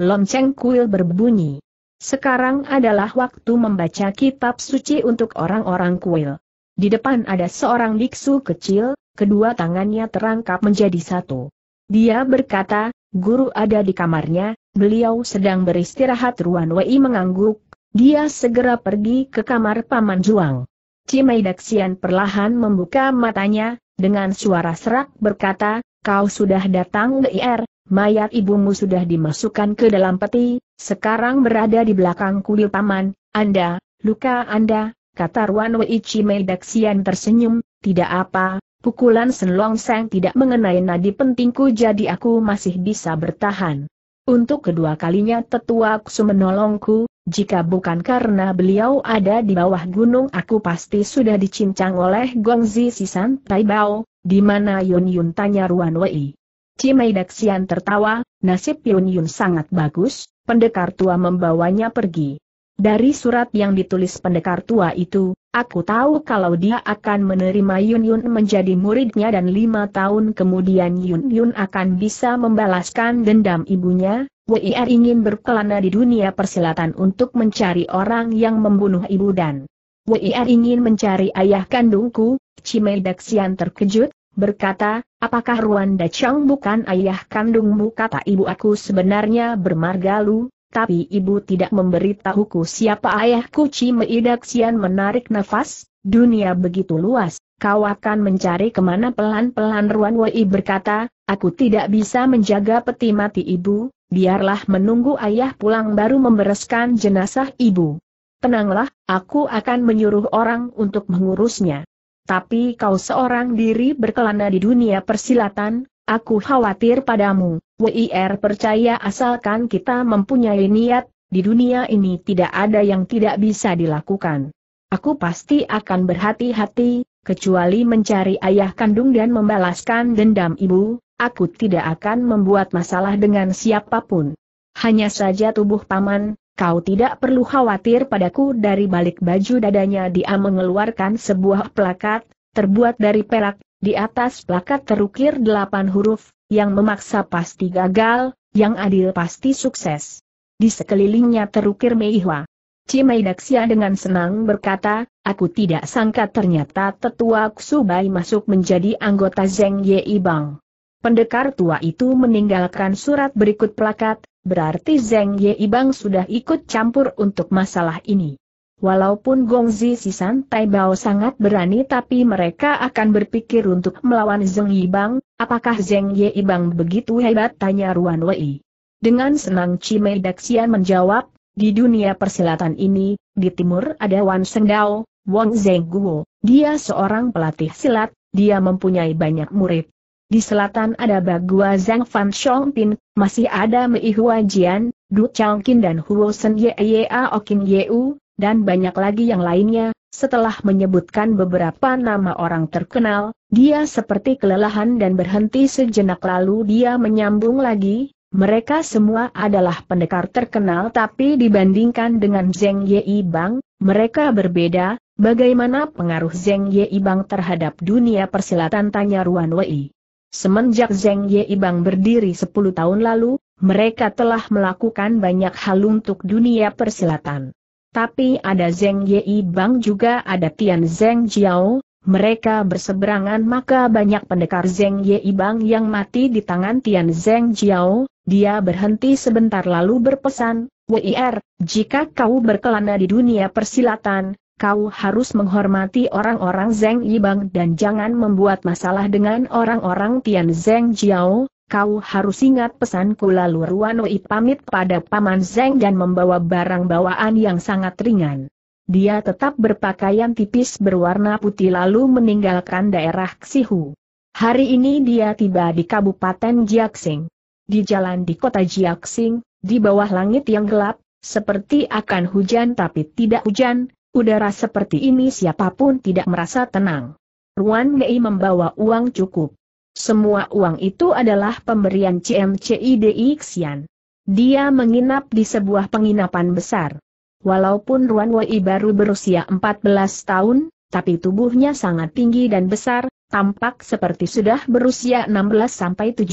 Lonceng kuil berbunyi. Sekarang adalah waktu membaca kitab suci untuk orang-orang kuil. Di depan ada seorang biksu kecil, kedua tangannya terangkap menjadi satu. Dia berkata, guru ada di kamarnya, beliau sedang beristirahat Ruan Wei mengangguk, dia segera pergi ke kamar Paman Juang. Cimei Daksian perlahan membuka matanya, dengan suara serak berkata, kau sudah datang Ir. Er. mayat ibumu sudah dimasukkan ke dalam peti, sekarang berada di belakang kuil Paman, Anda, luka Anda, kata Ruan Wei Cimei Daksian tersenyum, tidak apa, Pukulan Senlong Seng tidak mengenai nadi pentingku jadi aku masih bisa bertahan. Untuk kedua kalinya tetua Ksu menolongku, jika bukan karena beliau ada di bawah gunung aku pasti sudah dicincang oleh Gongzi Sisan Taibao, di mana Yun Yun tanya Ruan Wei. Cimei Daxian tertawa, nasib Yun Yun sangat bagus, pendekar tua membawanya pergi. Dari surat yang ditulis pendekar tua itu, Aku tahu kalau dia akan menerima Yun Yun menjadi muridnya dan lima tahun kemudian Yun Yun akan bisa membalaskan dendam ibunya. WIR er ingin berkelana di dunia persilatan untuk mencari orang yang membunuh ibu dan WIR er ingin mencari ayah kandungku, Cimei Daxian terkejut, berkata, apakah Ruanda Chang bukan ayah kandungmu kata ibu aku sebenarnya bermargalu tapi ibu tidak memberitahuku siapa ayahku Cime Idaksian menarik nafas, dunia begitu luas, kau akan mencari kemana pelan-pelan Ruan Wei berkata, aku tidak bisa menjaga peti mati ibu, biarlah menunggu ayah pulang baru membereskan jenazah ibu. Tenanglah, aku akan menyuruh orang untuk mengurusnya. Tapi kau seorang diri berkelana di dunia persilatan, aku khawatir padamu. WIR percaya asalkan kita mempunyai niat, di dunia ini tidak ada yang tidak bisa dilakukan. Aku pasti akan berhati-hati, kecuali mencari ayah kandung dan membalaskan dendam ibu, aku tidak akan membuat masalah dengan siapapun. Hanya saja tubuh paman, kau tidak perlu khawatir padaku dari balik baju dadanya dia mengeluarkan sebuah plakat, terbuat dari perak, di atas plakat terukir delapan huruf, yang memaksa pasti gagal, yang adil pasti sukses. Di sekelilingnya terukir Meihua. Cimai Daksia dengan senang berkata, aku tidak sangka ternyata tetua Kusubai masuk menjadi anggota Zeng Yei Bang. Pendekar tua itu meninggalkan surat berikut plakat, berarti Zeng Yei Bang sudah ikut campur untuk masalah ini. Walaupun Gongzi Sisan, Santai Bao sangat berani tapi mereka akan berpikir untuk melawan Zeng Yibang, Apakah Zeng Ye Ibang begitu hebat? Tanya Ruan Wei. Dengan senang Cimei Daxian menjawab, di dunia persilatan ini, di timur ada Wan Seng Dao, Wang Zeng Guo, dia seorang pelatih silat, dia mempunyai banyak murid. Di selatan ada Bagua Zhang Fan Pin, masih ada Mei Hua Jian, Du Changkin dan Huo Sen Ye Ye Ye Yeu, dan banyak lagi yang lainnya, setelah menyebutkan beberapa nama orang terkenal, dia seperti kelelahan dan berhenti sejenak lalu dia menyambung lagi, mereka semua adalah pendekar terkenal tapi dibandingkan dengan Zeng Yei Bang, mereka berbeda, bagaimana pengaruh Zeng Yei Bang terhadap dunia persilatan tanya Ruan Wei. Semenjak Zeng Yei Bang berdiri 10 tahun lalu, mereka telah melakukan banyak hal untuk dunia persilatan. Tapi ada Zeng Yi Bang juga ada Tian Zeng Jiao, mereka berseberangan maka banyak pendekar Zeng Yi Bang yang mati di tangan Tian Zeng Jiao, dia berhenti sebentar lalu berpesan, WIR, er, jika kau berkelana di dunia persilatan, kau harus menghormati orang-orang Zeng Yi Bang dan jangan membuat masalah dengan orang-orang Tian Zeng Jiao, kau harus ingat pesanku lalu Ruanoi pamit pada Paman Zeng dan membawa barang bawaan yang sangat ringan. Dia tetap berpakaian tipis berwarna putih lalu meninggalkan daerah Xihu. Hari ini dia tiba di Kabupaten Jiaxing. Di jalan di kota Jiaxing, di bawah langit yang gelap, seperti akan hujan tapi tidak hujan, udara seperti ini siapapun tidak merasa tenang. Ruan Mei membawa uang cukup. Semua uang itu adalah pemberian CMCID Xian. Dia menginap di sebuah penginapan besar. Walaupun Ruan Wei baru berusia 14 tahun, tapi tubuhnya sangat tinggi dan besar, tampak seperti sudah berusia 16-17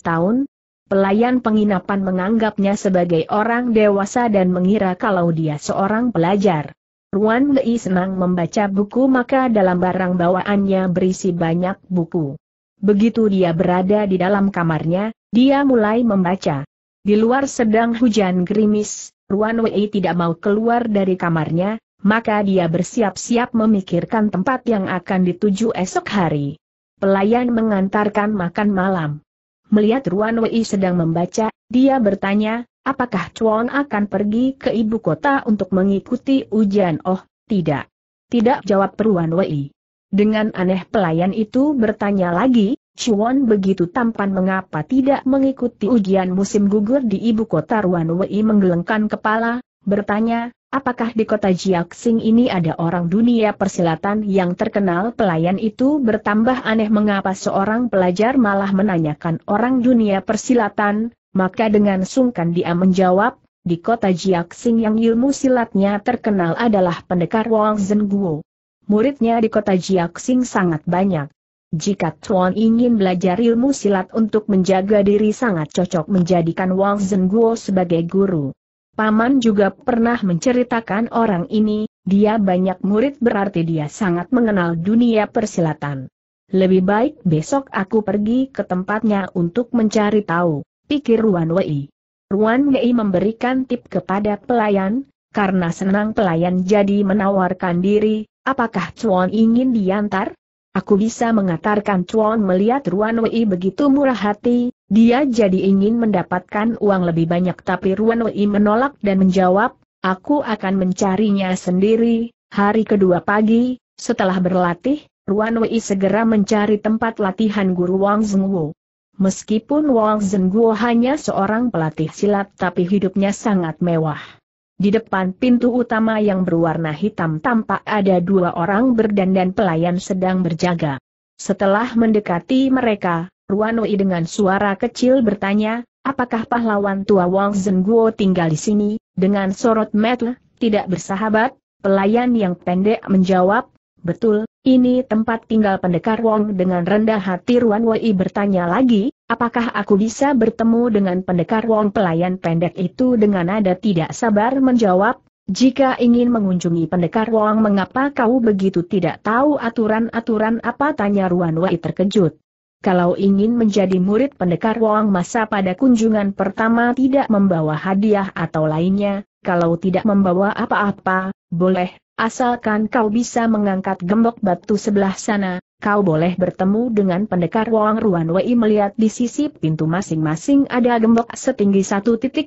tahun. Pelayan penginapan menganggapnya sebagai orang dewasa dan mengira kalau dia seorang pelajar. Ruan Wei senang membaca buku maka dalam barang bawaannya berisi banyak buku. Begitu dia berada di dalam kamarnya, dia mulai membaca. Di luar sedang hujan gerimis, Ruan Wei tidak mau keluar dari kamarnya, maka dia bersiap-siap memikirkan tempat yang akan dituju esok hari. Pelayan mengantarkan makan malam. Melihat Ruan Wei sedang membaca, dia bertanya, apakah Chuan akan pergi ke ibu kota untuk mengikuti ujian? Oh, tidak. Tidak jawab Ruan Wei. Dengan aneh pelayan itu bertanya lagi, Chuan begitu tampan mengapa tidak mengikuti ujian musim gugur di ibu kota Ruan Wei menggelengkan kepala, bertanya, apakah di kota Jiaxing ini ada orang dunia persilatan yang terkenal pelayan itu bertambah aneh mengapa seorang pelajar malah menanyakan orang dunia persilatan, maka dengan sungkan dia menjawab, di kota Jiaxing yang ilmu silatnya terkenal adalah pendekar Wang Zhenguo muridnya di kota Jiaxing sangat banyak. Jika Tuan ingin belajar ilmu silat untuk menjaga diri sangat cocok menjadikan Wang Zengguo sebagai guru. Paman juga pernah menceritakan orang ini, dia banyak murid berarti dia sangat mengenal dunia persilatan. Lebih baik besok aku pergi ke tempatnya untuk mencari tahu, pikir Ruan Wei. Ruan Wei memberikan tip kepada pelayan, karena senang pelayan jadi menawarkan diri, Apakah Chuan ingin diantar? Aku bisa mengantarkan Chuan melihat Ruan Wei begitu murah hati, dia jadi ingin mendapatkan uang lebih banyak tapi Ruan Wei menolak dan menjawab, aku akan mencarinya sendiri, hari kedua pagi, setelah berlatih, Ruan Wei segera mencari tempat latihan guru Wang Zhengguo. Meskipun Wang Zhengguo hanya seorang pelatih silat tapi hidupnya sangat mewah. Di depan pintu utama yang berwarna hitam tampak ada dua orang berdandan pelayan sedang berjaga. Setelah mendekati mereka, Ruanoi dengan suara kecil bertanya, apakah pahlawan tua Wang Zengguo tinggal di sini? Dengan sorot mata, tidak bersahabat, pelayan yang pendek menjawab, Betul, ini tempat tinggal pendekar Wong dengan rendah hati Ruan Wei bertanya lagi, apakah aku bisa bertemu dengan pendekar Wong pelayan pendek itu dengan nada tidak sabar menjawab, jika ingin mengunjungi pendekar Wong mengapa kau begitu tidak tahu aturan-aturan apa tanya Ruan Wei terkejut. Kalau ingin menjadi murid pendekar Wong masa pada kunjungan pertama tidak membawa hadiah atau lainnya, kalau tidak membawa apa-apa, boleh Asalkan kau bisa mengangkat gembok batu sebelah sana, kau boleh bertemu dengan pendekar Wang Ruan Wei melihat di sisi pintu masing-masing ada gembok setinggi 1.50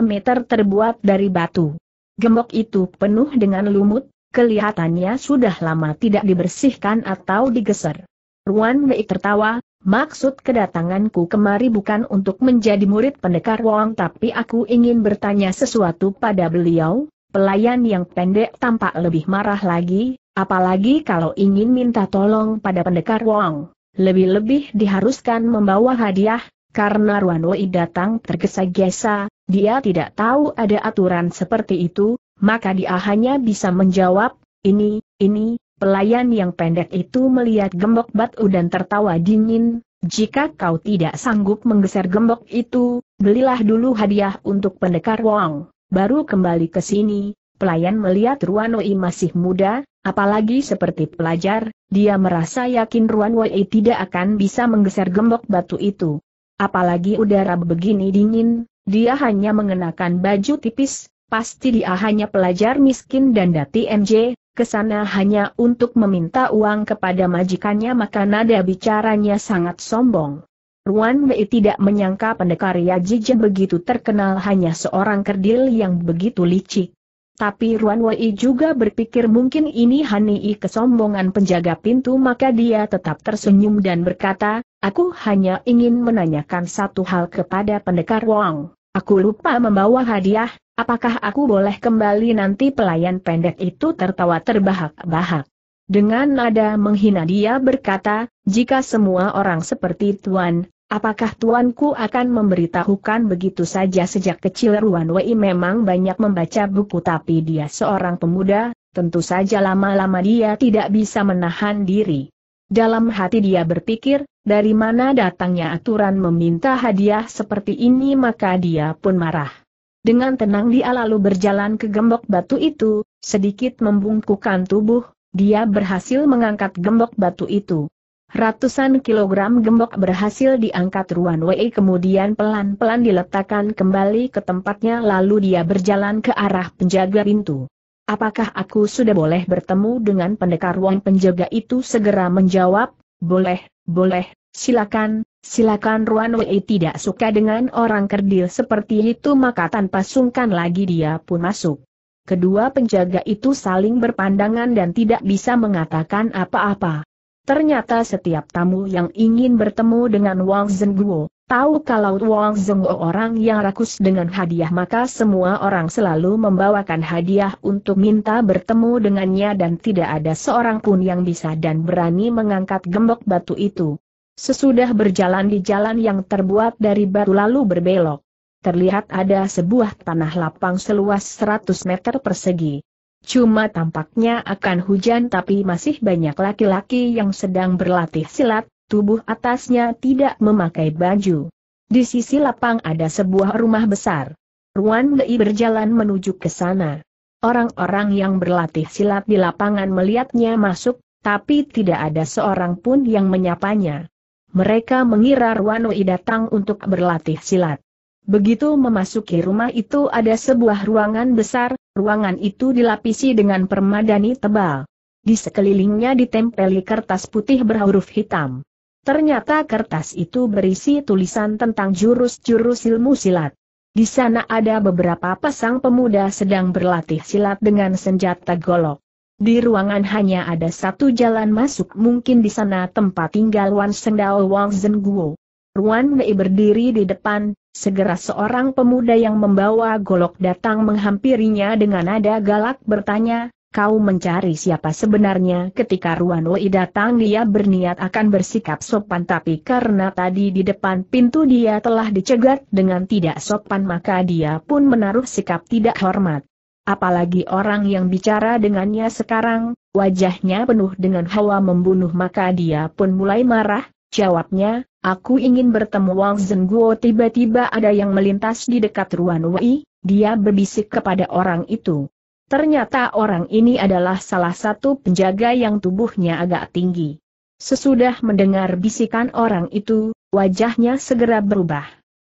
meter terbuat dari batu. Gembok itu penuh dengan lumut, kelihatannya sudah lama tidak dibersihkan atau digeser. Ruan Wei tertawa, maksud kedatanganku kemari bukan untuk menjadi murid pendekar Wang tapi aku ingin bertanya sesuatu pada beliau, Pelayan yang pendek tampak lebih marah lagi, apalagi kalau ingin minta tolong pada pendekar Wong. Lebih-lebih diharuskan membawa hadiah, karena Ruan Wei datang tergesa-gesa, dia tidak tahu ada aturan seperti itu, maka dia hanya bisa menjawab, ini, ini, pelayan yang pendek itu melihat gembok batu dan tertawa dingin, jika kau tidak sanggup menggeser gembok itu, belilah dulu hadiah untuk pendekar Wong. Baru kembali ke sini, pelayan melihat Ruan Ruanoi masih muda, apalagi seperti pelajar, dia merasa yakin Ruan Ruanoi tidak akan bisa menggeser gembok batu itu. Apalagi udara begini dingin, dia hanya mengenakan baju tipis, pasti dia hanya pelajar miskin dan dati MJ, kesana hanya untuk meminta uang kepada majikannya maka nada bicaranya sangat sombong. Ruan Mei tidak menyangka pendekar Yajijen begitu terkenal hanya seorang kerdil yang begitu licik. Tapi Ruan Wei juga berpikir mungkin ini Hani I kesombongan penjaga pintu maka dia tetap tersenyum dan berkata, Aku hanya ingin menanyakan satu hal kepada pendekar Wang. Aku lupa membawa hadiah, apakah aku boleh kembali nanti pelayan pendek itu tertawa terbahak-bahak. Dengan nada menghina dia berkata, jika semua orang seperti Tuan, apakah Tuanku akan memberitahukan begitu saja sejak kecil Ruan Wei memang banyak membaca buku tapi dia seorang pemuda, tentu saja lama-lama dia tidak bisa menahan diri. Dalam hati dia berpikir, dari mana datangnya aturan meminta hadiah seperti ini maka dia pun marah. Dengan tenang dia lalu berjalan ke gembok batu itu, sedikit membungkukkan tubuh, dia berhasil mengangkat gembok batu itu. Ratusan kilogram gembok berhasil diangkat Ruan Wei kemudian pelan-pelan diletakkan kembali ke tempatnya lalu dia berjalan ke arah penjaga pintu. Apakah aku sudah boleh bertemu dengan pendekar Wang penjaga itu segera menjawab, boleh, boleh, silakan, silakan Ruan Wei tidak suka dengan orang kerdil seperti itu maka tanpa sungkan lagi dia pun masuk. Kedua penjaga itu saling berpandangan dan tidak bisa mengatakan apa-apa. Ternyata setiap tamu yang ingin bertemu dengan Wang Zengguo, tahu kalau Wang Zengguo orang yang rakus dengan hadiah maka semua orang selalu membawakan hadiah untuk minta bertemu dengannya dan tidak ada seorang pun yang bisa dan berani mengangkat gembok batu itu. Sesudah berjalan di jalan yang terbuat dari batu lalu berbelok. Terlihat ada sebuah tanah lapang seluas 100 meter persegi. Cuma tampaknya akan hujan tapi masih banyak laki-laki yang sedang berlatih silat, tubuh atasnya tidak memakai baju. Di sisi lapang ada sebuah rumah besar. Ruan Lei berjalan menuju ke sana. Orang-orang yang berlatih silat di lapangan melihatnya masuk, tapi tidak ada seorang pun yang menyapanya. Mereka mengira Ruan Lei datang untuk berlatih silat. Begitu memasuki rumah itu ada sebuah ruangan besar, Ruangan itu dilapisi dengan permadani tebal. Di sekelilingnya ditempeli kertas putih berhuruf hitam. Ternyata kertas itu berisi tulisan tentang jurus-jurus ilmu silat. Di sana ada beberapa pasang pemuda sedang berlatih silat dengan senjata golok. Di ruangan hanya ada satu jalan masuk mungkin di sana tempat tinggal Wan Sendao Wang Zenguo. Ruan Mei berdiri di depan, segera seorang pemuda yang membawa golok datang menghampirinya dengan nada galak bertanya, kau mencari siapa sebenarnya ketika Ruan Wei datang dia berniat akan bersikap sopan tapi karena tadi di depan pintu dia telah dicegat dengan tidak sopan maka dia pun menaruh sikap tidak hormat. Apalagi orang yang bicara dengannya sekarang, wajahnya penuh dengan hawa membunuh maka dia pun mulai marah, jawabnya, Aku ingin bertemu Wang Zengguo tiba-tiba ada yang melintas di dekat Ruan Wei, dia berbisik kepada orang itu. Ternyata orang ini adalah salah satu penjaga yang tubuhnya agak tinggi. Sesudah mendengar bisikan orang itu, wajahnya segera berubah.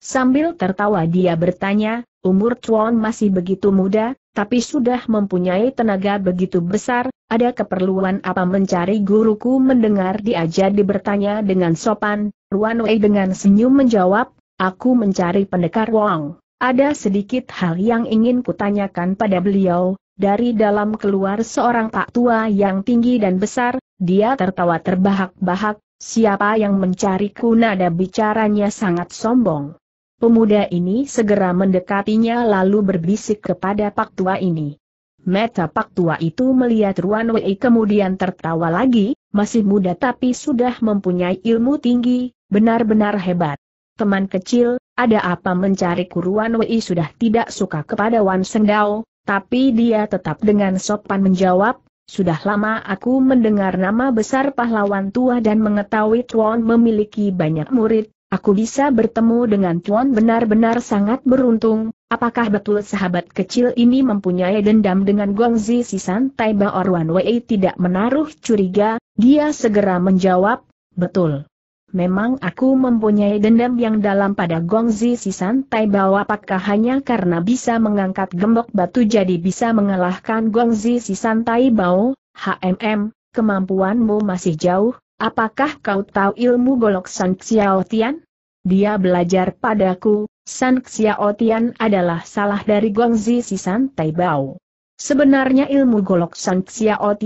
Sambil tertawa dia bertanya, umur Chuan masih begitu muda, tapi sudah mempunyai tenaga begitu besar, ada keperluan apa mencari guruku mendengar dia jadi bertanya dengan sopan, Ruan Wei dengan senyum menjawab, aku mencari pendekar Wong. Ada sedikit hal yang ingin kutanyakan pada beliau, dari dalam keluar seorang pak tua yang tinggi dan besar, dia tertawa terbahak-bahak, siapa yang mencariku nada bicaranya sangat sombong. Pemuda ini segera mendekatinya lalu berbisik kepada pak tua ini. Meta pak tua itu melihat Ruan Wei kemudian tertawa lagi, masih muda tapi sudah mempunyai ilmu tinggi, Benar-benar hebat. Teman kecil, ada apa mencari Kuruan Wei sudah tidak suka kepada Wan Sengdao, tapi dia tetap dengan sopan menjawab, sudah lama aku mendengar nama besar pahlawan tua dan mengetahui Tuan memiliki banyak murid, aku bisa bertemu dengan Tuan benar-benar sangat beruntung, apakah betul sahabat kecil ini mempunyai dendam dengan Gongzi si santai Wan Wei tidak menaruh curiga, dia segera menjawab, betul. Memang aku mempunyai dendam yang dalam pada Gongzi si santai bahwa apakah hanya karena bisa mengangkat gembok batu jadi bisa mengalahkan Gongzi si santai Bao? HMM, kemampuanmu masih jauh, apakah kau tahu ilmu golok San Xiao Dia belajar padaku, San Xiao adalah salah dari Gongzi si santai Bao. Sebenarnya ilmu golok San Xiao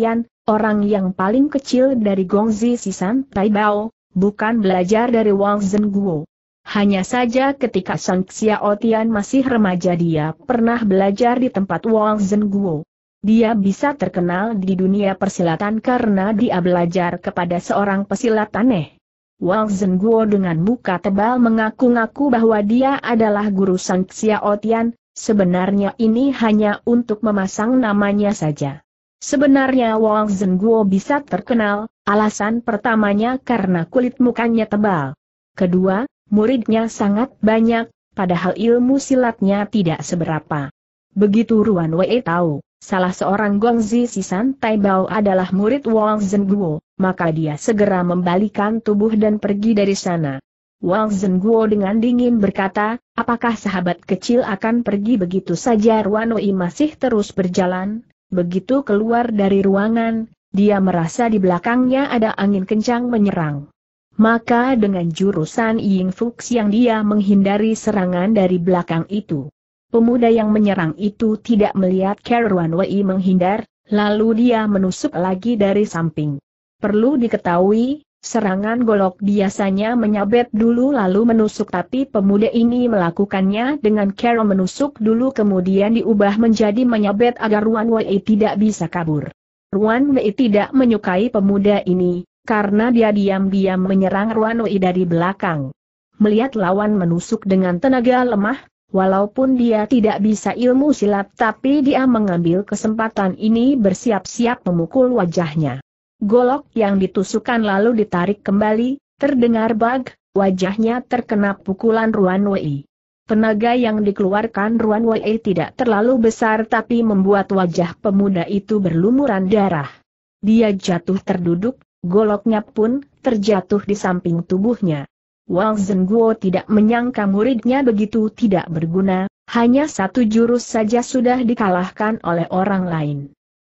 orang yang paling kecil dari Gongzi si santai Bao bukan belajar dari Wang Zengguo. Hanya saja ketika Sang Xiao Tian masih remaja dia pernah belajar di tempat Wang Zengguo. Dia bisa terkenal di dunia persilatan karena dia belajar kepada seorang pesilat aneh. Wang Zengguo dengan muka tebal mengaku-ngaku bahwa dia adalah guru Sang Xiao Tian, sebenarnya ini hanya untuk memasang namanya saja. Sebenarnya Wang Zengguo bisa terkenal, alasan pertamanya karena kulit mukanya tebal. Kedua, muridnya sangat banyak, padahal ilmu silatnya tidak seberapa. Begitu Ruan Wei tahu, salah seorang Gongzi Sisan Taibao adalah murid Wang Zengguo, maka dia segera membalikan tubuh dan pergi dari sana. Wang Zengguo dengan dingin berkata, apakah sahabat kecil akan pergi begitu saja Ruan Wei masih terus berjalan, Begitu keluar dari ruangan, dia merasa di belakangnya ada angin kencang menyerang. Maka dengan jurusan Ying Fux yang dia menghindari serangan dari belakang itu. Pemuda yang menyerang itu tidak melihat Keruan Wei menghindar, lalu dia menusuk lagi dari samping. Perlu diketahui, Serangan golok biasanya menyabet dulu lalu menusuk tapi pemuda ini melakukannya dengan cara menusuk dulu kemudian diubah menjadi menyabet agar Ruan Wei tidak bisa kabur. Ruan Wei tidak menyukai pemuda ini, karena dia diam-diam menyerang Ruan Wei dari belakang. Melihat lawan menusuk dengan tenaga lemah, walaupun dia tidak bisa ilmu silat tapi dia mengambil kesempatan ini bersiap-siap memukul wajahnya. Golok yang ditusukkan lalu ditarik kembali, terdengar bag, wajahnya terkena pukulan Ruan Wei. Tenaga yang dikeluarkan Ruan Wei tidak terlalu besar tapi membuat wajah pemuda itu berlumuran darah. Dia jatuh terduduk, goloknya pun terjatuh di samping tubuhnya. Wang Zengguo tidak menyangka muridnya begitu tidak berguna, hanya satu jurus saja sudah dikalahkan oleh orang lain.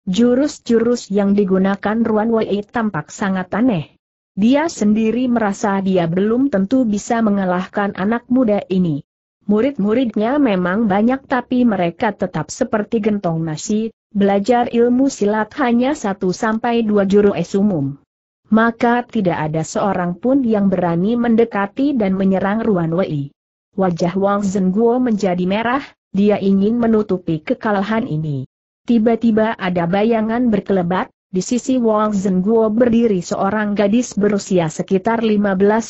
Jurus-jurus yang digunakan Ruan Wei tampak sangat aneh. Dia sendiri merasa dia belum tentu bisa mengalahkan anak muda ini. Murid-muridnya memang banyak tapi mereka tetap seperti gentong nasi, belajar ilmu silat hanya satu sampai dua juru es umum. Maka tidak ada seorang pun yang berani mendekati dan menyerang Ruan Wei. Wajah Wang Zengguo menjadi merah, dia ingin menutupi kekalahan ini. Tiba-tiba ada bayangan berkelebat, di sisi Wang Zengguo berdiri seorang gadis berusia sekitar 15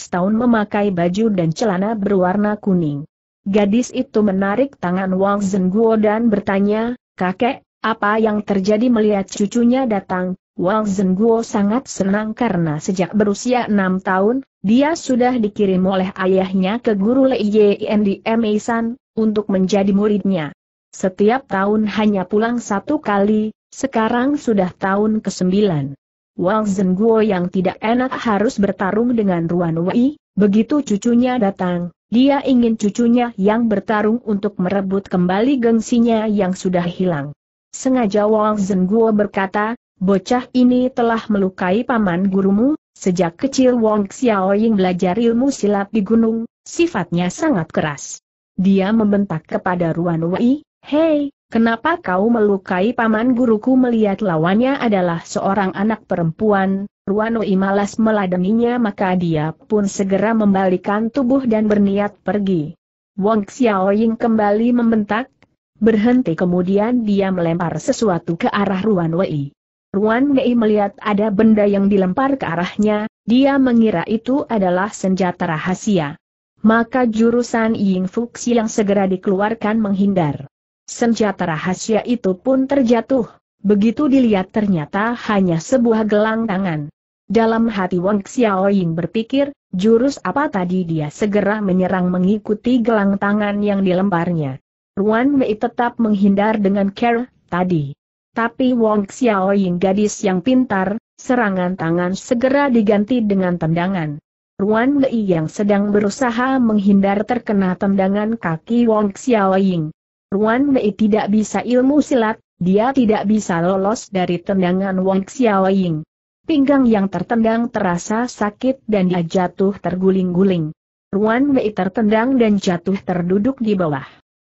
tahun memakai baju dan celana berwarna kuning. Gadis itu menarik tangan Wang Zengguo dan bertanya, Kakek, apa yang terjadi melihat cucunya datang? Wang Zengguo sangat senang karena sejak berusia 6 tahun, dia sudah dikirim oleh ayahnya ke guru Lei Yen di Meisan, untuk menjadi muridnya. Setiap tahun hanya pulang satu kali, sekarang sudah tahun ke-9. Wang Zengguo yang tidak enak harus bertarung dengan Ruan Wei, begitu cucunya datang, dia ingin cucunya yang bertarung untuk merebut kembali gengsinya yang sudah hilang. Sengaja Wang Zengguo berkata, bocah ini telah melukai paman gurumu, Sejak kecil Wang Xiaoying belajar ilmu silat di gunung, sifatnya sangat keras. Dia membentak kepada Ruan Wei, Hei, kenapa kau melukai paman guruku melihat lawannya adalah seorang anak perempuan? Ruanoi malas meladeninya maka dia pun segera membalikan tubuh dan berniat pergi. Wong Xiaoying kembali membentak, berhenti kemudian dia melempar sesuatu ke arah Ruan Wei. Ruan Wei melihat ada benda yang dilempar ke arahnya, dia mengira itu adalah senjata rahasia. Maka jurusan Ying Fuxi yang segera dikeluarkan menghindar. Senjata rahasia itu pun terjatuh. Begitu dilihat ternyata hanya sebuah gelang tangan. Dalam hati Wang Xiaoying berpikir, jurus apa tadi dia segera menyerang mengikuti gelang tangan yang dilemparnya. Ruan Mei tetap menghindar dengan care tadi. Tapi Wang Xiaoying gadis yang pintar, serangan tangan segera diganti dengan tendangan. Ruan Mei yang sedang berusaha menghindar terkena tendangan kaki Wang Xiaoying. Wan Mei tidak bisa ilmu silat, dia tidak bisa lolos dari tendangan Wang Xiaoying. Pinggang yang tertendang terasa sakit dan dia jatuh terguling-guling. Wan Mei tertendang dan jatuh terduduk di bawah.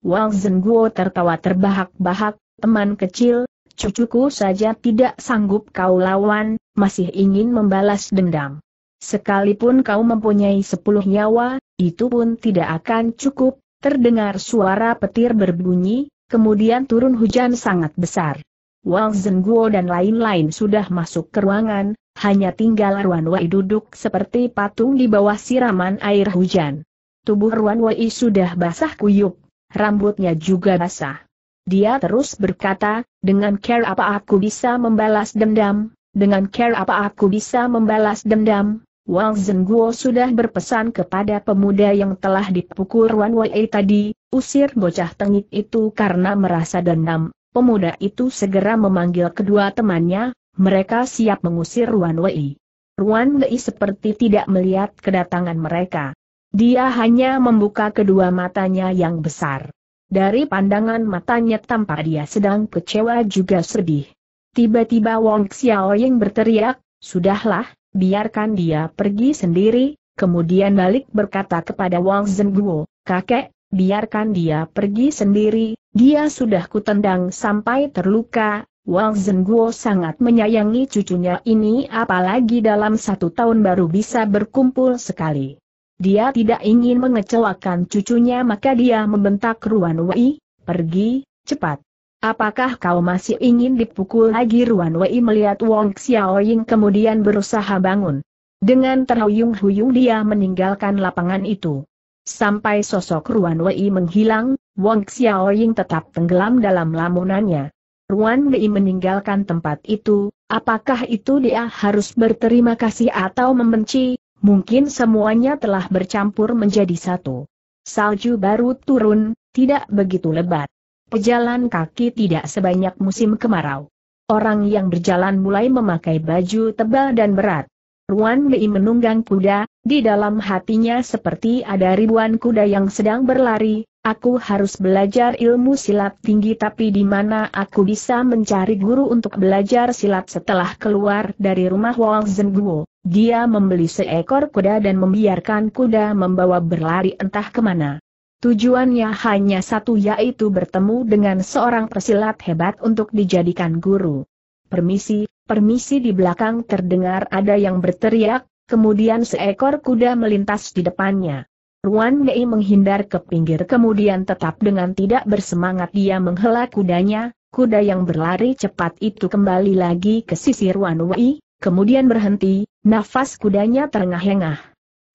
Wang Zengguo tertawa terbahak-bahak, teman kecil, cucuku saja tidak sanggup kau lawan, masih ingin membalas dendam. Sekalipun kau mempunyai sepuluh nyawa, itu pun tidak akan cukup, Terdengar suara petir berbunyi, kemudian turun hujan sangat besar. Wang Zengguo dan lain-lain sudah masuk ke ruangan, hanya tinggal Ruan Wei duduk seperti patung di bawah siraman air hujan. Tubuh Ruan Wei sudah basah kuyup, rambutnya juga basah. Dia terus berkata, dengan care apa aku bisa membalas dendam, dengan care apa aku bisa membalas dendam, Wang Zengguo sudah berpesan kepada pemuda yang telah dipukul Wan Wei tadi, usir bocah tengik itu karena merasa dendam. Pemuda itu segera memanggil kedua temannya, mereka siap mengusir Wan Wei. Wan Wei seperti tidak melihat kedatangan mereka. Dia hanya membuka kedua matanya yang besar. Dari pandangan matanya tampak dia sedang kecewa juga sedih. Tiba-tiba Wang Xiaoying berteriak, Sudahlah, biarkan dia pergi sendiri, kemudian balik berkata kepada Wang Zengguo, kakek, biarkan dia pergi sendiri, dia sudah kutendang sampai terluka, Wang Zengguo sangat menyayangi cucunya ini apalagi dalam satu tahun baru bisa berkumpul sekali. Dia tidak ingin mengecewakan cucunya maka dia membentak Ruan Wei, pergi, cepat. Apakah kau masih ingin dipukul lagi Ruan Wei melihat Wong Xiaoying kemudian berusaha bangun. Dengan terhuyung-huyung dia meninggalkan lapangan itu. Sampai sosok Ruan Wei menghilang, Wong Xiaoying tetap tenggelam dalam lamunannya. Ruan Wei meninggalkan tempat itu, apakah itu dia harus berterima kasih atau membenci, mungkin semuanya telah bercampur menjadi satu. Salju baru turun, tidak begitu lebat pejalan kaki tidak sebanyak musim kemarau. Orang yang berjalan mulai memakai baju tebal dan berat. Ruan Mei menunggang kuda, di dalam hatinya seperti ada ribuan kuda yang sedang berlari, aku harus belajar ilmu silat tinggi tapi di mana aku bisa mencari guru untuk belajar silat setelah keluar dari rumah Wang Zengguo. Dia membeli seekor kuda dan membiarkan kuda membawa berlari entah kemana. Tujuannya hanya satu yaitu bertemu dengan seorang persilat hebat untuk dijadikan guru. Permisi, permisi di belakang terdengar ada yang berteriak, kemudian seekor kuda melintas di depannya. Ruan Dei menghindar ke pinggir kemudian tetap dengan tidak bersemangat dia menghela kudanya, kuda yang berlari cepat itu kembali lagi ke sisi Ruan Wei, kemudian berhenti, nafas kudanya terengah-engah.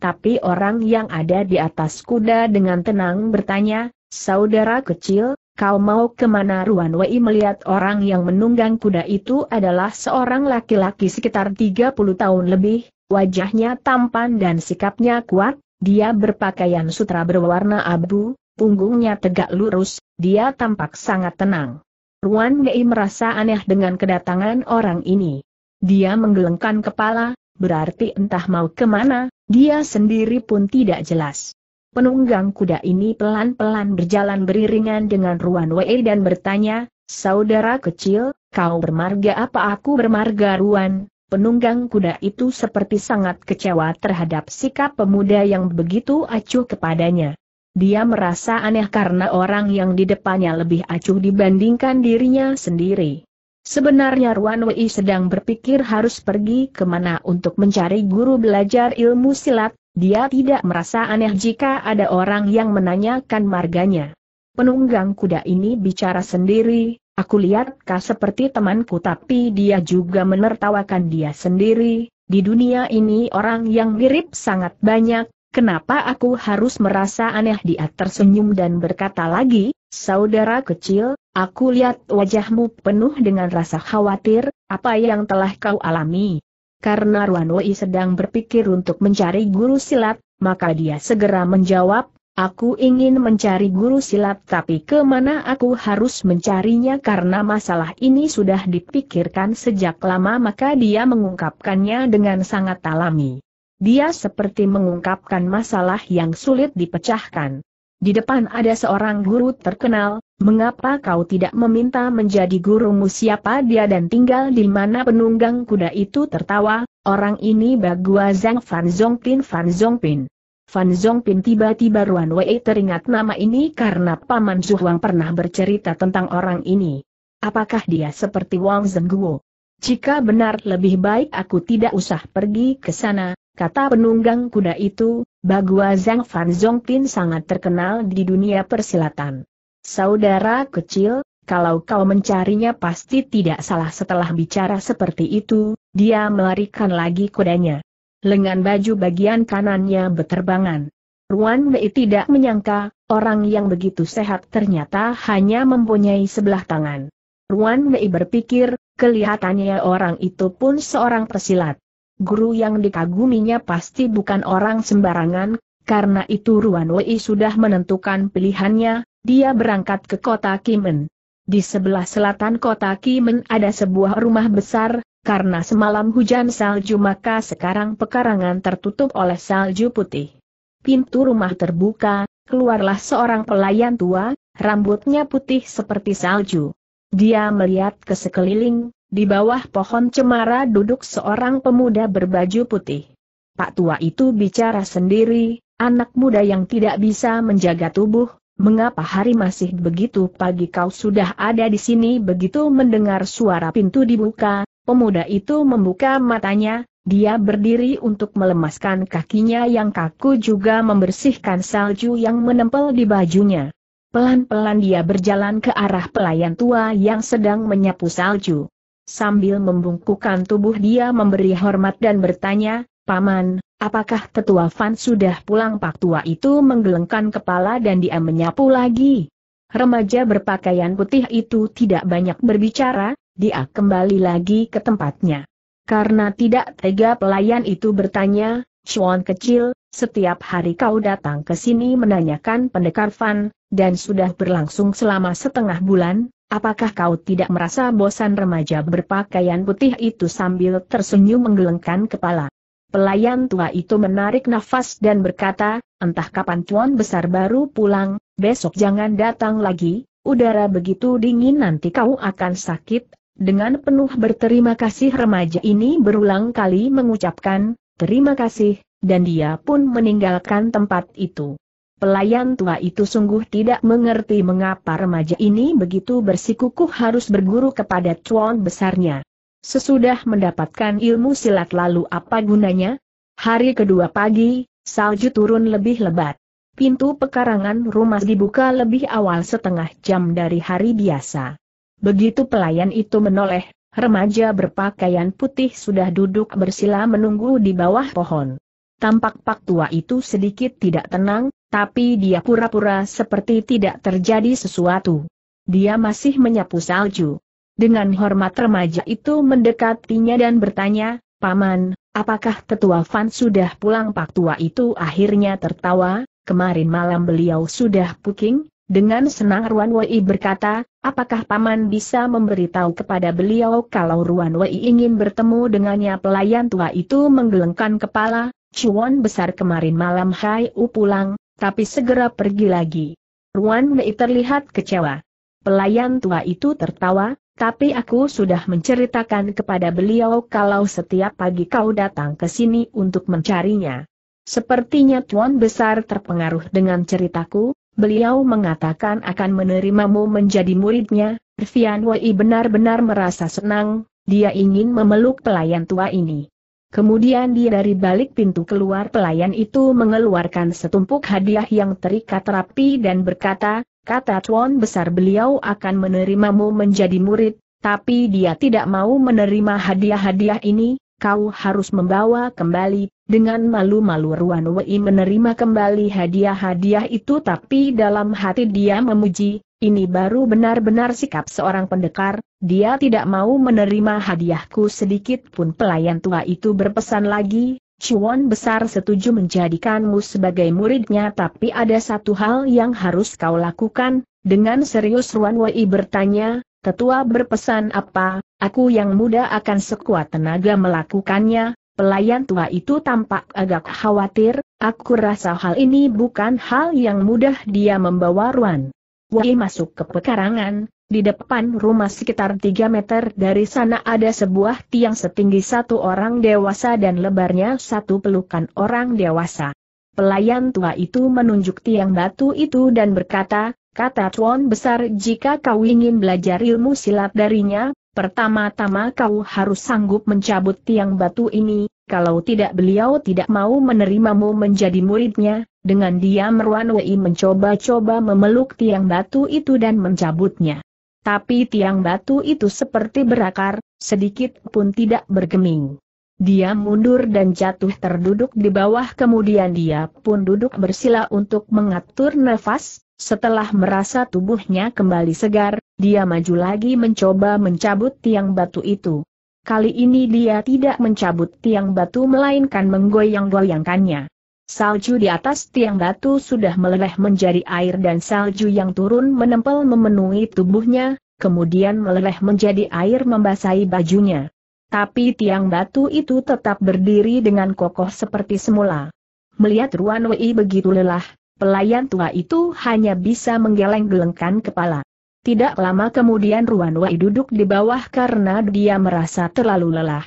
Tapi orang yang ada di atas kuda dengan tenang bertanya, Saudara kecil, kau mau kemana Ruan Wei melihat orang yang menunggang kuda itu adalah seorang laki-laki sekitar 30 tahun lebih, wajahnya tampan dan sikapnya kuat, dia berpakaian sutra berwarna abu, punggungnya tegak lurus, dia tampak sangat tenang. Ruan Wei merasa aneh dengan kedatangan orang ini. Dia menggelengkan kepala, berarti entah mau kemana, dia sendiri pun tidak jelas. Penunggang kuda ini pelan-pelan berjalan beriringan dengan Ruan Wei dan bertanya, Saudara kecil, kau bermarga apa aku bermarga Ruan? Penunggang kuda itu seperti sangat kecewa terhadap sikap pemuda yang begitu acuh kepadanya. Dia merasa aneh karena orang yang di depannya lebih acuh dibandingkan dirinya sendiri. Sebenarnya Ruan Wei sedang berpikir harus pergi ke mana untuk mencari guru belajar ilmu silat, dia tidak merasa aneh jika ada orang yang menanyakan marganya. Penunggang kuda ini bicara sendiri, aku lihat kah seperti temanku tapi dia juga menertawakan dia sendiri, di dunia ini orang yang mirip sangat banyak, Kenapa aku harus merasa aneh dia tersenyum dan berkata lagi, saudara kecil, aku lihat wajahmu penuh dengan rasa khawatir, apa yang telah kau alami. Karena Wei sedang berpikir untuk mencari guru silat, maka dia segera menjawab, aku ingin mencari guru silat tapi kemana aku harus mencarinya karena masalah ini sudah dipikirkan sejak lama maka dia mengungkapkannya dengan sangat alami. Dia seperti mengungkapkan masalah yang sulit dipecahkan. Di depan ada seorang guru terkenal, mengapa kau tidak meminta menjadi gurumu siapa dia dan tinggal di mana penunggang kuda itu tertawa, orang ini Bagua Zhang Fan Zhongpin. Fan Zhongpin. Fan Zhongpin tiba-tiba Ruan Wei teringat nama ini karena Paman Zhuang pernah bercerita tentang orang ini. Apakah dia seperti Wang Zengguo? Jika benar lebih baik aku tidak usah pergi ke sana, Kata penunggang kuda itu, Bagua Zhang Fan Zongpin sangat terkenal di dunia persilatan. Saudara kecil, kalau kau mencarinya pasti tidak salah setelah bicara seperti itu, dia melarikan lagi kudanya. Lengan baju bagian kanannya berterbangan. Ruan Mei tidak menyangka, orang yang begitu sehat ternyata hanya mempunyai sebelah tangan. Ruan Mei berpikir, kelihatannya orang itu pun seorang pesilat guru yang dikaguminya pasti bukan orang sembarangan, karena itu Ruan Wei sudah menentukan pilihannya, dia berangkat ke kota Kimen. Di sebelah selatan kota Kimen ada sebuah rumah besar, karena semalam hujan salju maka sekarang pekarangan tertutup oleh salju putih. Pintu rumah terbuka, keluarlah seorang pelayan tua, rambutnya putih seperti salju. Dia melihat ke sekeliling, di bawah pohon cemara duduk seorang pemuda berbaju putih. Pak tua itu bicara sendiri, anak muda yang tidak bisa menjaga tubuh, mengapa hari masih begitu pagi kau sudah ada di sini begitu mendengar suara pintu dibuka, pemuda itu membuka matanya, dia berdiri untuk melemaskan kakinya yang kaku juga membersihkan salju yang menempel di bajunya. Pelan-pelan dia berjalan ke arah pelayan tua yang sedang menyapu salju. Sambil membungkukkan tubuh dia memberi hormat dan bertanya, Paman, apakah tetua Fan sudah pulang pak tua itu menggelengkan kepala dan dia menyapu lagi? Remaja berpakaian putih itu tidak banyak berbicara, dia kembali lagi ke tempatnya. Karena tidak tega pelayan itu bertanya, Chuan kecil, setiap hari kau datang ke sini menanyakan pendekar Fan, dan sudah berlangsung selama setengah bulan, Apakah kau tidak merasa bosan remaja berpakaian putih itu sambil tersenyum menggelengkan kepala? Pelayan tua itu menarik nafas dan berkata, entah kapan tuan besar baru pulang, besok jangan datang lagi, udara begitu dingin nanti kau akan sakit. Dengan penuh berterima kasih remaja ini berulang kali mengucapkan, terima kasih, dan dia pun meninggalkan tempat itu. Pelayan tua itu sungguh tidak mengerti mengapa remaja ini begitu bersikukuh harus berguru kepada cuan besarnya. Sesudah mendapatkan ilmu silat lalu apa gunanya? Hari kedua pagi, salju turun lebih lebat. Pintu pekarangan rumah dibuka lebih awal setengah jam dari hari biasa. Begitu pelayan itu menoleh, remaja berpakaian putih sudah duduk bersila menunggu di bawah pohon. Tampak pak tua itu sedikit tidak tenang, tapi dia pura-pura seperti tidak terjadi sesuatu. Dia masih menyapu salju. Dengan hormat remaja itu mendekatinya dan bertanya, Paman, apakah tetua Fan sudah pulang pak tua itu akhirnya tertawa, kemarin malam beliau sudah puking, dengan senang Ruan Wei berkata, apakah Paman bisa memberitahu kepada beliau kalau Ruan Wei ingin bertemu dengannya pelayan tua itu menggelengkan kepala, Cuan besar kemarin malam Hai U pulang, tapi segera pergi lagi. Ruan Mei terlihat kecewa. Pelayan tua itu tertawa, tapi aku sudah menceritakan kepada beliau kalau setiap pagi kau datang ke sini untuk mencarinya. Sepertinya Tuan Besar terpengaruh dengan ceritaku, beliau mengatakan akan menerimamu menjadi muridnya, Fian Wei benar-benar merasa senang, dia ingin memeluk pelayan tua ini. Kemudian dia dari balik pintu keluar pelayan itu mengeluarkan setumpuk hadiah yang terikat rapi dan berkata, kata Tuan besar beliau akan menerimamu menjadi murid, tapi dia tidak mau menerima hadiah-hadiah ini, kau harus membawa kembali, dengan malu-malu Ruan Wei menerima kembali hadiah-hadiah itu tapi dalam hati dia memuji, ini baru benar-benar sikap seorang pendekar, dia tidak mau menerima hadiahku sedikit pun pelayan tua itu berpesan lagi, Chuan besar setuju menjadikanmu sebagai muridnya tapi ada satu hal yang harus kau lakukan, dengan serius Ruan Wei bertanya, tetua berpesan apa, aku yang muda akan sekuat tenaga melakukannya, pelayan tua itu tampak agak khawatir, aku rasa hal ini bukan hal yang mudah dia membawa Ruan. Wei masuk ke pekarangan, di depan rumah sekitar 3 meter dari sana ada sebuah tiang setinggi satu orang dewasa dan lebarnya satu pelukan orang dewasa. Pelayan tua itu menunjuk tiang batu itu dan berkata, kata Tuan Besar jika kau ingin belajar ilmu silat darinya, pertama-tama kau harus sanggup mencabut tiang batu ini, kalau tidak beliau tidak mau menerimamu menjadi muridnya, dengan diam Ruan Wei mencoba-coba memeluk tiang batu itu dan mencabutnya. Tapi tiang batu itu seperti berakar, sedikit pun tidak bergeming. Dia mundur dan jatuh terduduk di bawah kemudian dia pun duduk bersila untuk mengatur nafas, setelah merasa tubuhnya kembali segar, dia maju lagi mencoba mencabut tiang batu itu. Kali ini dia tidak mencabut tiang batu melainkan menggoyang-goyangkannya. Salju di atas tiang batu sudah meleleh menjadi air dan salju yang turun menempel memenuhi tubuhnya, kemudian meleleh menjadi air membasahi bajunya. Tapi tiang batu itu tetap berdiri dengan kokoh seperti semula. Melihat Ruan Wei begitu lelah, pelayan tua itu hanya bisa menggeleng-gelengkan kepala. Tidak lama kemudian Ruan Wei duduk di bawah karena dia merasa terlalu lelah.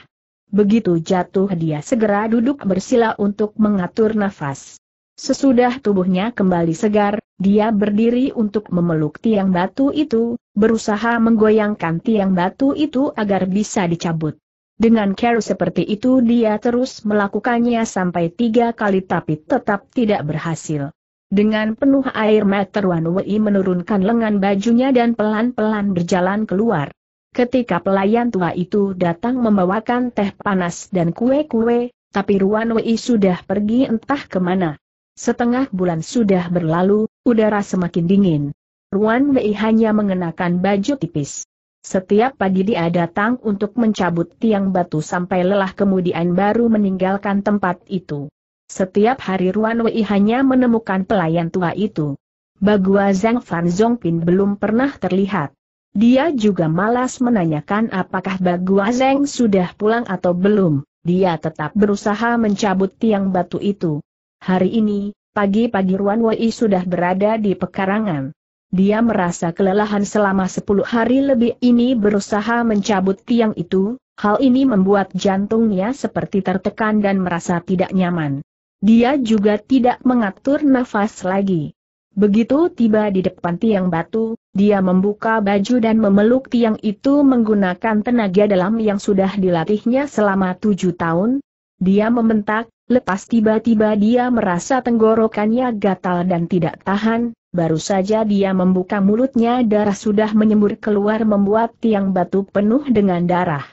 Begitu jatuh dia segera duduk bersila untuk mengatur nafas. Sesudah tubuhnya kembali segar, dia berdiri untuk memeluk tiang batu itu, berusaha menggoyangkan tiang batu itu agar bisa dicabut. Dengan care seperti itu dia terus melakukannya sampai tiga kali tapi tetap tidak berhasil. Dengan penuh air mata Wan Wei menurunkan lengan bajunya dan pelan-pelan berjalan keluar. Ketika pelayan tua itu datang membawakan teh panas dan kue-kue, tapi Ruan Wei sudah pergi entah kemana. Setengah bulan sudah berlalu, udara semakin dingin. Ruan Wei hanya mengenakan baju tipis. Setiap pagi dia datang untuk mencabut tiang batu sampai lelah kemudian baru meninggalkan tempat itu. Setiap hari Ruan Wei hanya menemukan pelayan tua itu. Bagua Zhang Fan Zongpin belum pernah terlihat. Dia juga malas menanyakan apakah Bagua Zhang sudah pulang atau belum, dia tetap berusaha mencabut tiang batu itu. Hari ini, pagi-pagi Ruan Wei sudah berada di pekarangan. Dia merasa kelelahan selama 10 hari lebih ini berusaha mencabut tiang itu, hal ini membuat jantungnya seperti tertekan dan merasa tidak nyaman. Dia juga tidak mengatur nafas lagi. Begitu tiba di depan tiang batu, dia membuka baju dan memeluk tiang itu menggunakan tenaga dalam yang sudah dilatihnya selama tujuh tahun. Dia membentak, lepas tiba-tiba dia merasa tenggorokannya gatal dan tidak tahan, baru saja dia membuka mulutnya darah sudah menyembur keluar membuat tiang batu penuh dengan darah.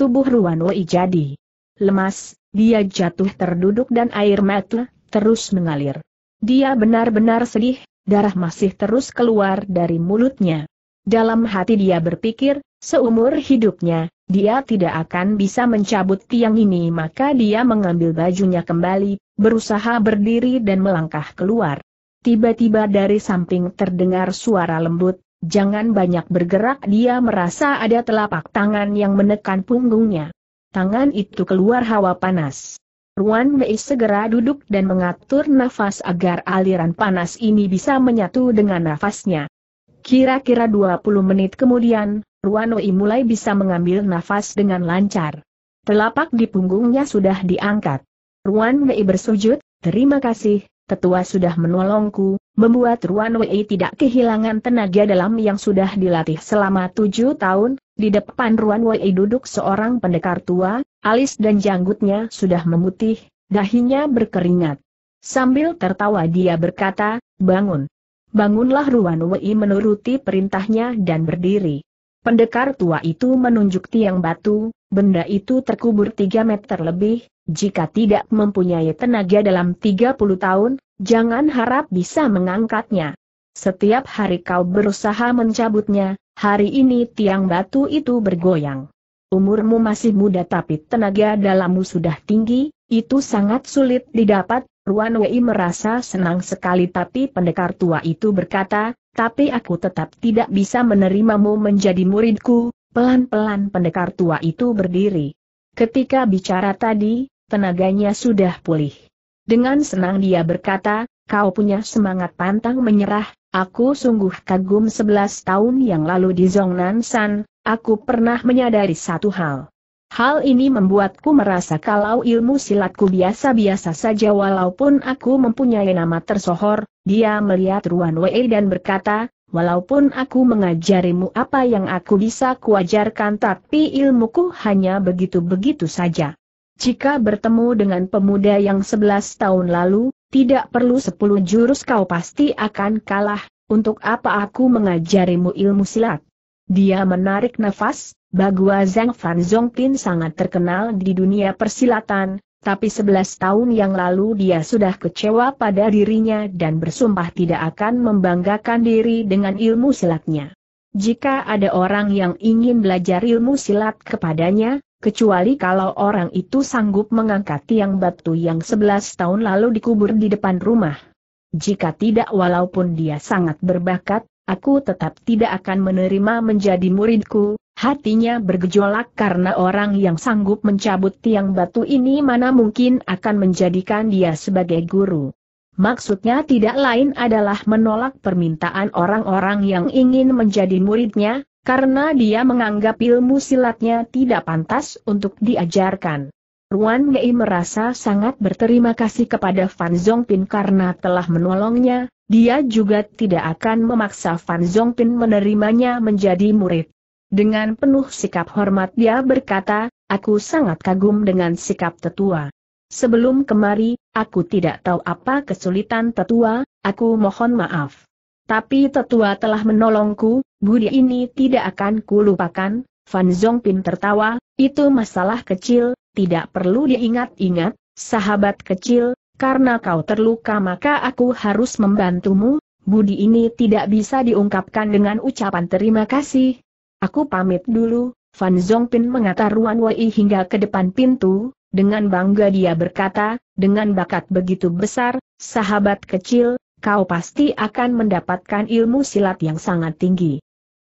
Tubuh Ruan Wei jadi lemas, dia jatuh terduduk dan air mata terus mengalir. Dia benar-benar sedih, darah masih terus keluar dari mulutnya. Dalam hati dia berpikir, seumur hidupnya, dia tidak akan bisa mencabut tiang ini maka dia mengambil bajunya kembali, berusaha berdiri dan melangkah keluar. Tiba-tiba dari samping terdengar suara lembut, jangan banyak bergerak dia merasa ada telapak tangan yang menekan punggungnya. Tangan itu keluar hawa panas. Ruan Mei segera duduk dan mengatur nafas agar aliran panas ini bisa menyatu dengan nafasnya. Kira-kira 20 menit kemudian, Ruan Mei mulai bisa mengambil nafas dengan lancar. Telapak di punggungnya sudah diangkat. Ruan Mei bersujud, terima kasih, tetua sudah menolongku, membuat Ruan Wei tidak kehilangan tenaga dalam yang sudah dilatih selama tujuh tahun, di depan Ruan Wei duduk seorang pendekar tua, alis dan janggutnya sudah memutih, dahinya berkeringat. Sambil tertawa dia berkata, bangun. Bangunlah Ruan Wei menuruti perintahnya dan berdiri. Pendekar tua itu menunjuk tiang batu, benda itu terkubur 3 meter lebih, jika tidak mempunyai tenaga dalam 30 tahun, jangan harap bisa mengangkatnya. Setiap hari kau berusaha mencabutnya, hari ini tiang batu itu bergoyang. Umurmu masih muda tapi tenaga dalammu sudah tinggi, itu sangat sulit didapat, Ruan Wei merasa senang sekali tapi pendekar tua itu berkata, tapi aku tetap tidak bisa menerimamu menjadi muridku, pelan-pelan pendekar tua itu berdiri. Ketika bicara tadi, tenaganya sudah pulih. Dengan senang dia berkata, kau punya semangat pantang menyerah, aku sungguh kagum 11 tahun yang lalu di Zhongnan San, aku pernah menyadari satu hal. Hal ini membuatku merasa kalau ilmu silatku biasa-biasa saja walaupun aku mempunyai nama tersohor, dia melihat Ruan Wei dan berkata, walaupun aku mengajarimu apa yang aku bisa kuajarkan tapi ilmuku hanya begitu-begitu saja. Jika bertemu dengan pemuda yang 11 tahun lalu, tidak perlu 10 jurus kau pasti akan kalah, untuk apa aku mengajarimu ilmu silat? Dia menarik nafas, Bagua Zhang Fan Zongpin sangat terkenal di dunia persilatan, tapi 11 tahun yang lalu dia sudah kecewa pada dirinya dan bersumpah tidak akan membanggakan diri dengan ilmu silatnya. Jika ada orang yang ingin belajar ilmu silat kepadanya, kecuali kalau orang itu sanggup mengangkat tiang batu yang 11 tahun lalu dikubur di depan rumah. Jika tidak walaupun dia sangat berbakat, aku tetap tidak akan menerima menjadi muridku, hatinya bergejolak karena orang yang sanggup mencabut tiang batu ini mana mungkin akan menjadikan dia sebagai guru. Maksudnya tidak lain adalah menolak permintaan orang-orang yang ingin menjadi muridnya, karena dia menganggap ilmu silatnya tidak pantas untuk diajarkan. Ruan Gei merasa sangat berterima kasih kepada Fan Zongpin karena telah menolongnya, dia juga tidak akan memaksa Fan Zongpin menerimanya menjadi murid. Dengan penuh sikap hormat dia berkata, aku sangat kagum dengan sikap tetua. Sebelum kemari, aku tidak tahu apa kesulitan tetua, aku mohon maaf. Tapi tetua telah menolongku, budi ini tidak akan kulupakan, Fan Zongpin tertawa, itu masalah kecil, tidak perlu diingat-ingat, sahabat kecil, karena kau terluka maka aku harus membantumu, budi ini tidak bisa diungkapkan dengan ucapan terima kasih. Aku pamit dulu, Fan Zongpin mengatar Wan Wei hingga ke depan pintu, dengan bangga dia berkata, dengan bakat begitu besar, sahabat kecil, kau pasti akan mendapatkan ilmu silat yang sangat tinggi.